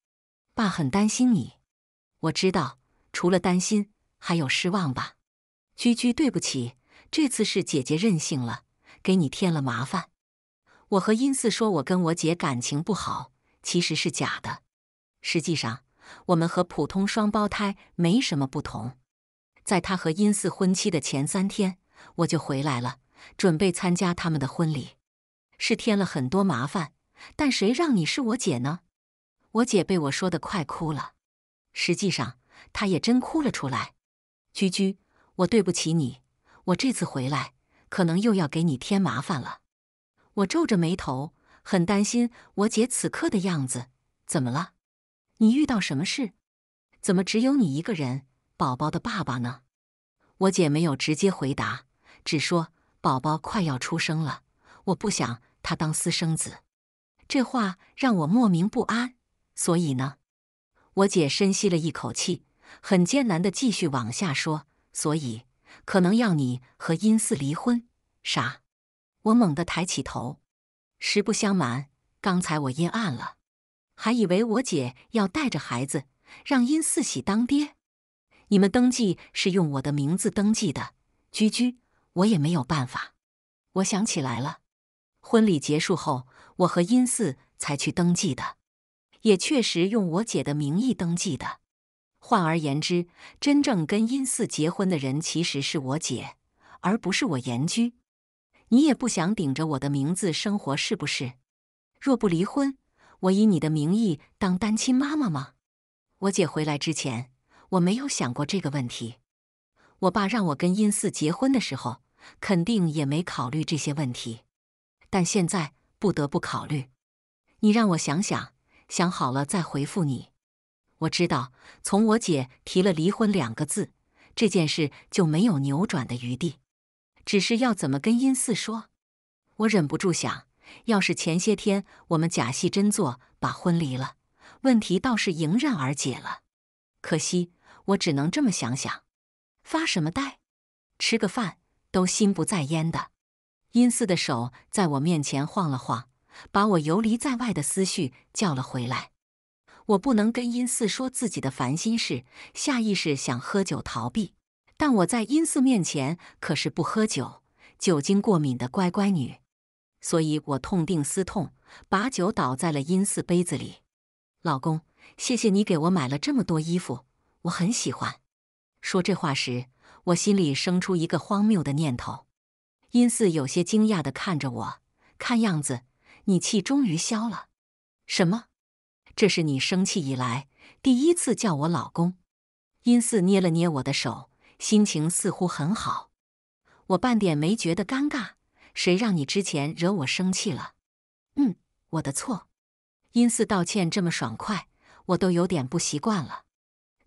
爸很担心你。我知道。除了担心，还有失望吧，居居，对不起，这次是姐姐任性了，给你添了麻烦。我和殷四说，我跟我姐感情不好，其实是假的。实际上，我们和普通双胞胎没什么不同。在他和殷四婚期的前三天，我就回来了，准备参加他们的婚礼。是添了很多麻烦，但谁让你是我姐呢？我姐被我说的快哭了。实际上。他也真哭了出来，居居，我对不起你，我这次回来可能又要给你添麻烦了。我皱着眉头，很担心我姐此刻的样子。怎么了？你遇到什么事？怎么只有你一个人？宝宝的爸爸呢？我姐没有直接回答，只说宝宝快要出生了，我不想他当私生子。这话让我莫名不安，所以呢？我姐深吸了一口气，很艰难的继续往下说：“所以可能要你和殷四离婚。”啥？我猛地抬起头。实不相瞒，刚才我阴暗了，还以为我姐要带着孩子让殷四喜当爹。你们登记是用我的名字登记的，居居，我也没有办法。我想起来了，婚礼结束后，我和殷四才去登记的。也确实用我姐的名义登记的。换而言之，真正跟殷四结婚的人其实是我姐，而不是我严居。你也不想顶着我的名字生活，是不是？若不离婚，我以你的名义当单亲妈妈吗？我姐回来之前，我没有想过这个问题。我爸让我跟殷四结婚的时候，肯定也没考虑这些问题。但现在不得不考虑。你让我想想。想好了再回复你。我知道，从我姐提了离婚两个字这件事，就没有扭转的余地。只是要怎么跟殷四说？我忍不住想，要是前些天我们假戏真做把婚离了，问题倒是迎刃而解了。可惜我只能这么想想。发什么呆？吃个饭都心不在焉的。殷四的手在我面前晃了晃。把我游离在外的思绪叫了回来。我不能跟殷四说自己的烦心事，下意识想喝酒逃避，但我在殷四面前可是不喝酒、酒精过敏的乖乖女，所以我痛定思痛，把酒倒在了殷四杯子里。老公，谢谢你给我买了这么多衣服，我很喜欢。说这话时，我心里生出一个荒谬的念头。殷四有些惊讶地看着我，看样子。你气终于消了，什么？这是你生气以来第一次叫我老公。殷四捏了捏我的手，心情似乎很好，我半点没觉得尴尬。谁让你之前惹我生气了？嗯，我的错。殷四道歉这么爽快，我都有点不习惯了。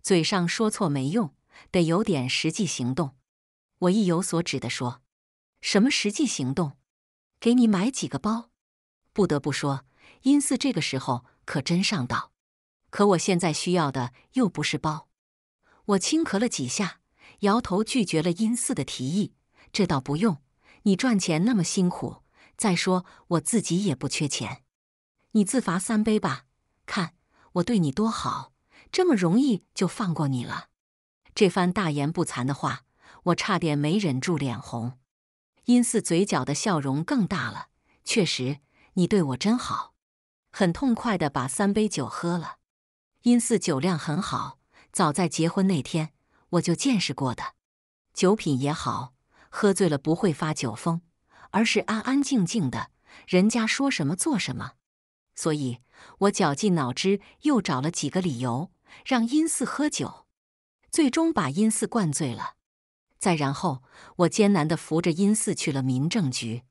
嘴上说错没用，得有点实际行动。我意有所指的说，什么实际行动？给你买几个包。不得不说，阴四这个时候可真上道。可我现在需要的又不是包，我轻咳了几下，摇头拒绝了阴四的提议。这倒不用，你赚钱那么辛苦，再说我自己也不缺钱，你自罚三杯吧。看我对你多好，这么容易就放过你了。这番大言不惭的话，我差点没忍住脸红。阴四嘴角的笑容更大了。确实。你对我真好，很痛快的把三杯酒喝了。殷四酒量很好，早在结婚那天我就见识过的，酒品也好，喝醉了不会发酒疯，而是安安静静的，人家说什么做什么。所以我绞尽脑汁又找了几个理由让殷四喝酒，最终把殷四灌醉了。再然后，我艰难的扶着殷四去了民政局。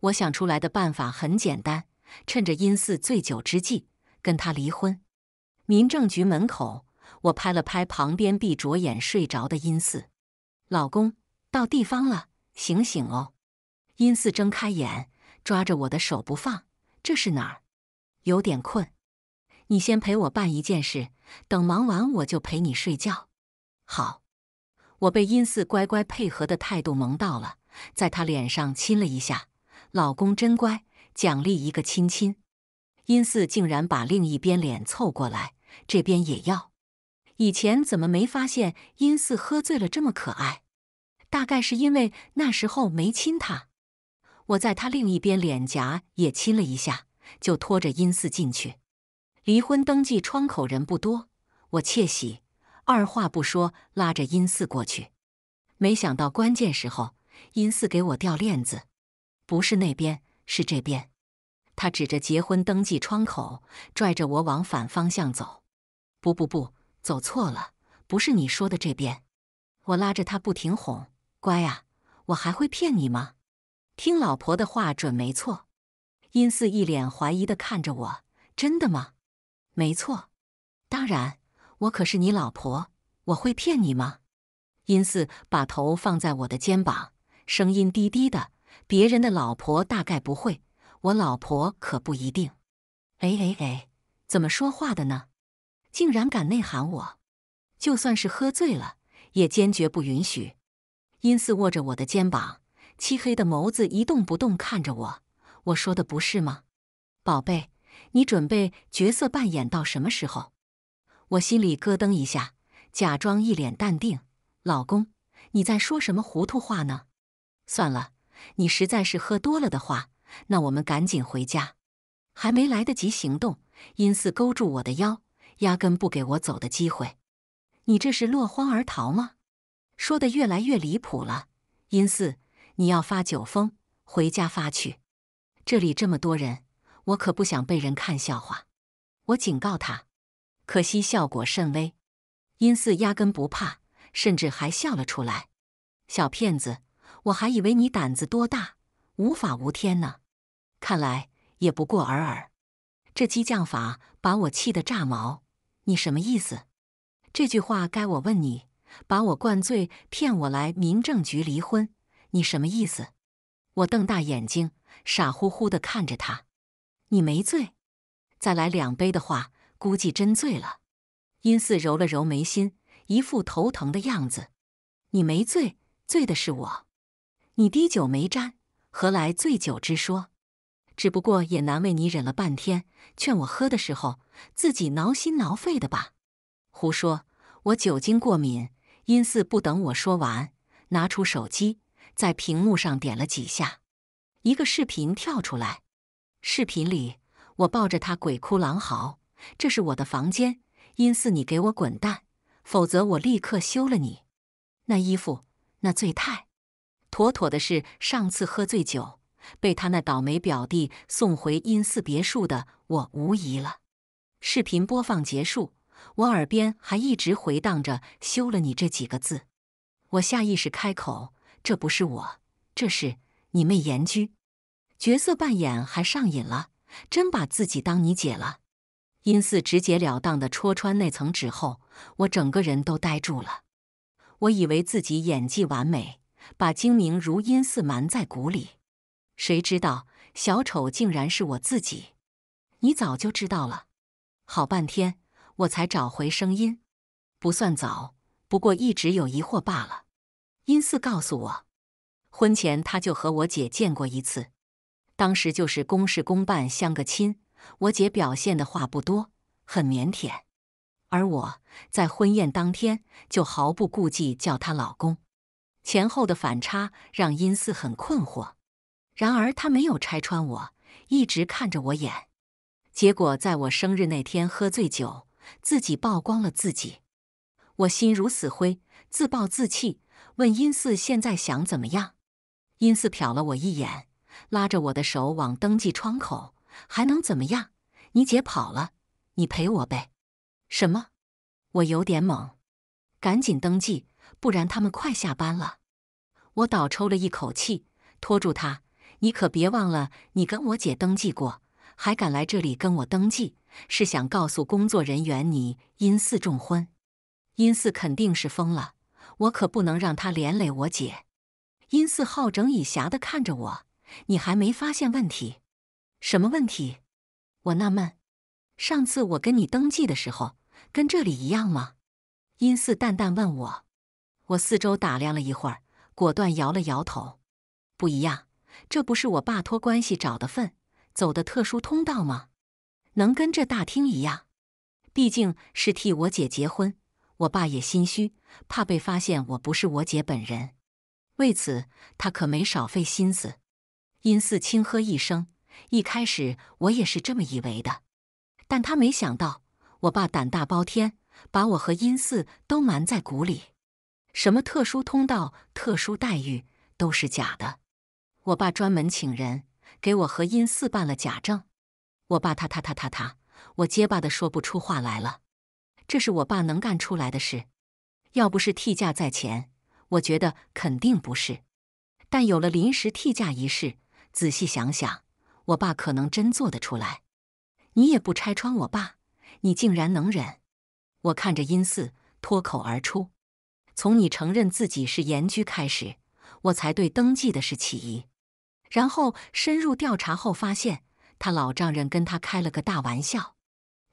我想出来的办法很简单，趁着殷四醉酒之际跟他离婚。民政局门口，我拍了拍旁边闭着眼睡着的殷四，老公到地方了，醒醒哦！殷四睁开眼，抓着我的手不放。这是哪儿？有点困，你先陪我办一件事，等忙完我就陪你睡觉。好，我被殷四乖乖配合的态度萌到了，在他脸上亲了一下。老公真乖，奖励一个亲亲。殷四竟然把另一边脸凑过来，这边也要。以前怎么没发现殷四喝醉了这么可爱？大概是因为那时候没亲他。我在他另一边脸颊也亲了一下，就拖着殷四进去。离婚登记窗口人不多，我窃喜，二话不说拉着殷四过去。没想到关键时候，殷四给我掉链子。不是那边，是这边。他指着结婚登记窗口，拽着我往反方向走。不不不，走错了，不是你说的这边。我拉着他不停哄：“乖啊，我还会骗你吗？听老婆的话准没错。”殷四一脸怀疑的看着我：“真的吗？”“没错，当然，我可是你老婆，我会骗你吗？”殷四把头放在我的肩膀，声音低低的。别人的老婆大概不会，我老婆可不一定。哎哎哎，怎么说话的呢？竟然敢内涵我！就算是喝醉了，也坚决不允许。阴司握着我的肩膀，漆黑的眸子一动不动看着我。我说的不是吗，宝贝？你准备角色扮演到什么时候？我心里咯噔一下，假装一脸淡定。老公，你在说什么糊涂话呢？算了。你实在是喝多了的话，那我们赶紧回家。还没来得及行动，殷四勾住我的腰，压根不给我走的机会。你这是落荒而逃吗？说的越来越离谱了。殷四，你要发酒疯，回家发去。这里这么多人，我可不想被人看笑话。我警告他，可惜效果甚微。殷四压根不怕，甚至还笑了出来。小骗子。我还以为你胆子多大，无法无天呢，看来也不过尔尔。这激将法把我气得炸毛。你什么意思？这句话该我问你。把我灌醉，骗我来民政局离婚，你什么意思？我瞪大眼睛，傻乎乎的看着他。你没醉，再来两杯的话，估计真醉了。殷四揉了揉眉心，一副头疼的样子。你没醉，醉的是我。你滴酒没沾，何来醉酒之说？只不过也难为你忍了半天，劝我喝的时候自己挠心挠肺的吧。胡说，我酒精过敏。殷四不等我说完，拿出手机，在屏幕上点了几下，一个视频跳出来。视频里我抱着他鬼哭狼嚎。这是我的房间，殷四，你给我滚蛋，否则我立刻休了你。那衣服，那醉态。妥妥的是上次喝醉酒被他那倒霉表弟送回阴寺别墅的我无疑了。视频播放结束，我耳边还一直回荡着“休了你”这几个字。我下意识开口：“这不是我，这是你妹言雎。”角色扮演还上瘾了，真把自己当你姐了。阴寺直截了当的戳穿那层纸后，我整个人都呆住了。我以为自己演技完美。把精明如阴似瞒在鼓里，谁知道小丑竟然是我自己？你早就知道了。好半天我才找回声音，不算早，不过一直有疑惑罢了。阴四告诉我，婚前他就和我姐见过一次，当时就是公事公办，相个亲。我姐表现的话不多，很腼腆，而我在婚宴当天就毫不顾忌叫她老公。前后的反差让殷四很困惑，然而他没有拆穿我，一直看着我演。结果在我生日那天喝醉酒，自己曝光了自己。我心如死灰，自暴自弃，问殷四现在想怎么样？殷四瞟了我一眼，拉着我的手往登记窗口。还能怎么样？你姐跑了，你陪我呗。什么？我有点懵，赶紧登记。不然他们快下班了，我倒抽了一口气，拖住他。你可别忘了，你跟我姐登记过，还敢来这里跟我登记，是想告诉工作人员你阴四重婚？阴四肯定是疯了，我可不能让他连累我姐。殷四好整以暇的看着我，你还没发现问题？什么问题？我纳闷，上次我跟你登记的时候，跟这里一样吗？殷四淡淡问我。我四周打量了一会儿，果断摇了摇头：“不一样，这不是我爸托关系找的份，走的特殊通道吗？能跟这大厅一样？毕竟是替我姐结婚，我爸也心虚，怕被发现我不是我姐本人。为此，他可没少费心思。”殷四轻喝一声：“一开始我也是这么以为的，但他没想到我爸胆大包天，把我和殷四都瞒在鼓里。”什么特殊通道、特殊待遇都是假的。我爸专门请人给我和殷四办了假证。我爸他他他他他，我结巴的说不出话来了。这是我爸能干出来的事。要不是替嫁在前，我觉得肯定不是。但有了临时替嫁一事，仔细想想，我爸可能真做得出来。你也不拆穿我爸，你竟然能忍？我看着殷四，脱口而出。从你承认自己是盐居开始，我才对登记的事起疑。然后深入调查后发现，他老丈人跟他开了个大玩笑。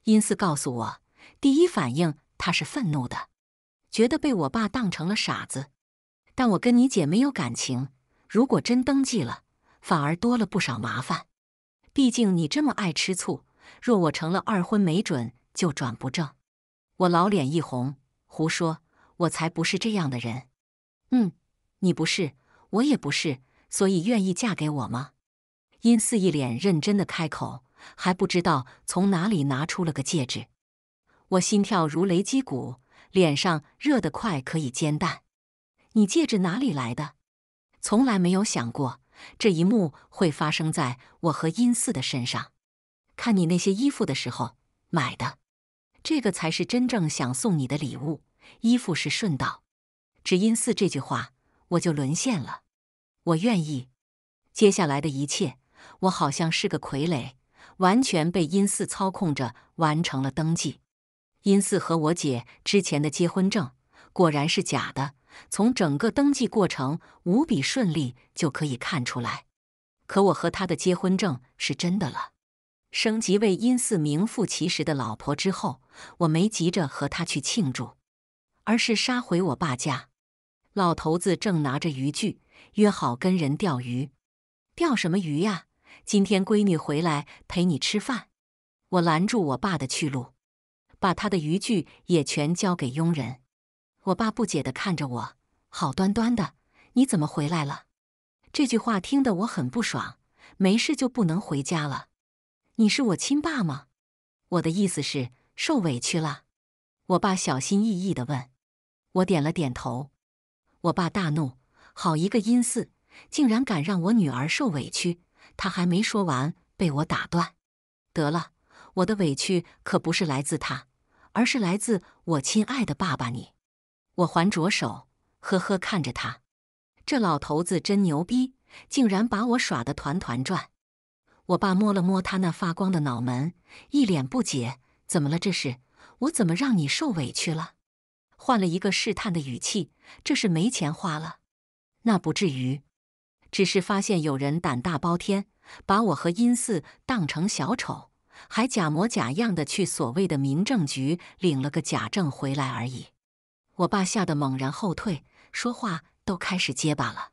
因斯告诉我，第一反应他是愤怒的，觉得被我爸当成了傻子。但我跟你姐没有感情，如果真登记了，反而多了不少麻烦。毕竟你这么爱吃醋，若我成了二婚，没准就转不正。我老脸一红，胡说。我才不是这样的人，嗯，你不是，我也不是，所以愿意嫁给我吗？殷四一脸认真的开口，还不知道从哪里拿出了个戒指。我心跳如雷击鼓，脸上热得快可以煎蛋。你戒指哪里来的？从来没有想过这一幕会发生在我和殷四的身上。看你那些衣服的时候买的，这个才是真正想送你的礼物。衣服是顺道，只因四这句话，我就沦陷了。我愿意，接下来的一切，我好像是个傀儡，完全被阴四操控着完成了登记。阴四和我姐之前的结婚证果然是假的，从整个登记过程无比顺利就可以看出来。可我和他的结婚证是真的了，升级为阴四名副其实的老婆之后，我没急着和他去庆祝。而是杀回我爸家。老头子正拿着渔具，约好跟人钓鱼。钓什么鱼呀？今天闺女回来陪你吃饭。我拦住我爸的去路，把他的渔具也全交给佣人。我爸不解的看着我，好端端的，你怎么回来了？这句话听得我很不爽。没事就不能回家了？你是我亲爸吗？我的意思是受委屈了。我爸小心翼翼的问。我点了点头，我爸大怒：“好一个阴四，竟然敢让我女儿受委屈！”他还没说完，被我打断：“得了，我的委屈可不是来自他，而是来自我亲爱的爸爸你。”我还着手，呵呵看着他，这老头子真牛逼，竟然把我耍得团团转。我爸摸了摸他那发光的脑门，一脸不解：“怎么了？这是我怎么让你受委屈了？”换了一个试探的语气，这是没钱花了？那不至于，只是发现有人胆大包天，把我和殷四当成小丑，还假模假样的去所谓的民政局领了个假证回来而已。我爸吓得猛然后退，说话都开始结巴了：“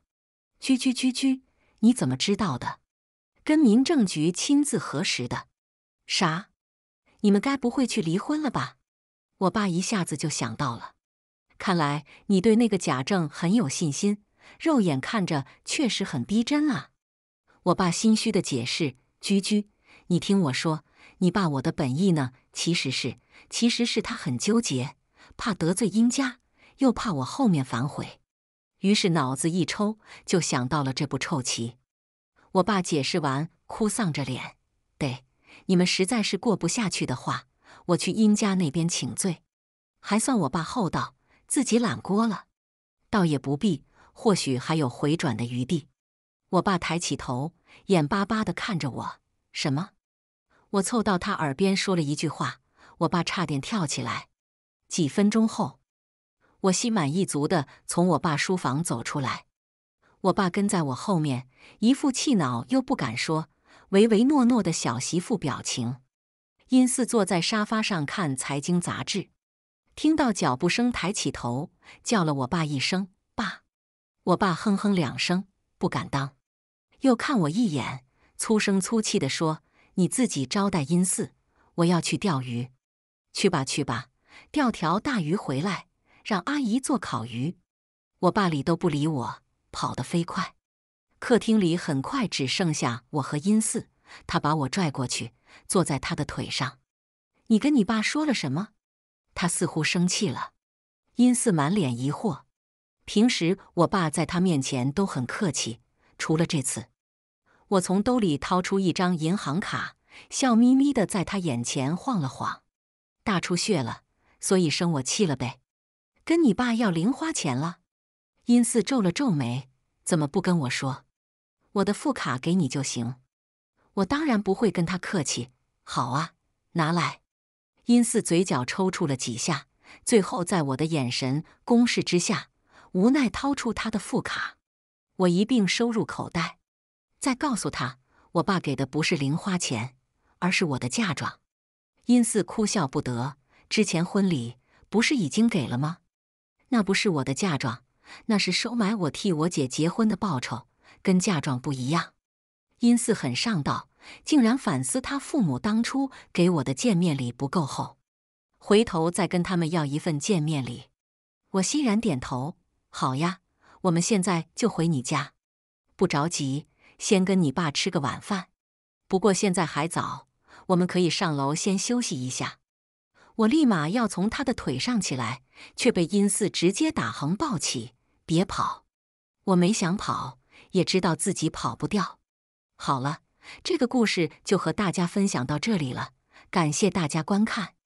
居居居居，你怎么知道的？跟民政局亲自核实的。啥？你们该不会去离婚了吧？”我爸一下子就想到了。看来你对那个假证很有信心，肉眼看着确实很逼真啊！我爸心虚的解释：“居居，你听我说，你爸我的本意呢，其实是其实是他很纠结，怕得罪殷家，又怕我后面反悔，于是脑子一抽就想到了这步臭棋。”我爸解释完，哭丧着脸：“得，你们实在是过不下去的话，我去殷家那边请罪，还算我爸厚道。”自己揽锅了，倒也不必，或许还有回转的余地。我爸抬起头，眼巴巴的看着我。什么？我凑到他耳边说了一句话，我爸差点跳起来。几分钟后，我心满意足的从我爸书房走出来。我爸跟在我后面，一副气恼又不敢说、唯唯诺诺的小媳妇表情。殷四坐在沙发上看财经杂志。听到脚步声，抬起头，叫了我爸一声“爸”，我爸哼哼两声，不敢当，又看我一眼，粗声粗气的说：“你自己招待阴四，我要去钓鱼，去吧去吧，钓条大鱼回来，让阿姨做烤鱼。”我爸理都不理我，跑得飞快。客厅里很快只剩下我和阴四，他把我拽过去，坐在他的腿上。“你跟你爸说了什么？”他似乎生气了，殷四满脸疑惑。平时我爸在他面前都很客气，除了这次。我从兜里掏出一张银行卡，笑眯眯的在他眼前晃了晃。大出血了，所以生我气了呗？跟你爸要零花钱了？殷四皱了皱眉，怎么不跟我说？我的副卡给你就行。我当然不会跟他客气。好啊，拿来。殷四嘴角抽搐了几下，最后在我的眼神攻势之下，无奈掏出他的副卡，我一并收入口袋，再告诉他，我爸给的不是零花钱，而是我的嫁妆。殷四哭笑不得，之前婚礼不是已经给了吗？那不是我的嫁妆，那是收买我替我姐结婚的报酬，跟嫁妆不一样。殷四很上道。竟然反思他父母当初给我的见面礼不够厚，回头再跟他们要一份见面礼。我欣然点头，好呀，我们现在就回你家，不着急，先跟你爸吃个晚饭。不过现在还早，我们可以上楼先休息一下。我立马要从他的腿上起来，却被殷四直接打横抱起，别跑！我没想跑，也知道自己跑不掉。好了。这个故事就和大家分享到这里了，感谢大家观看。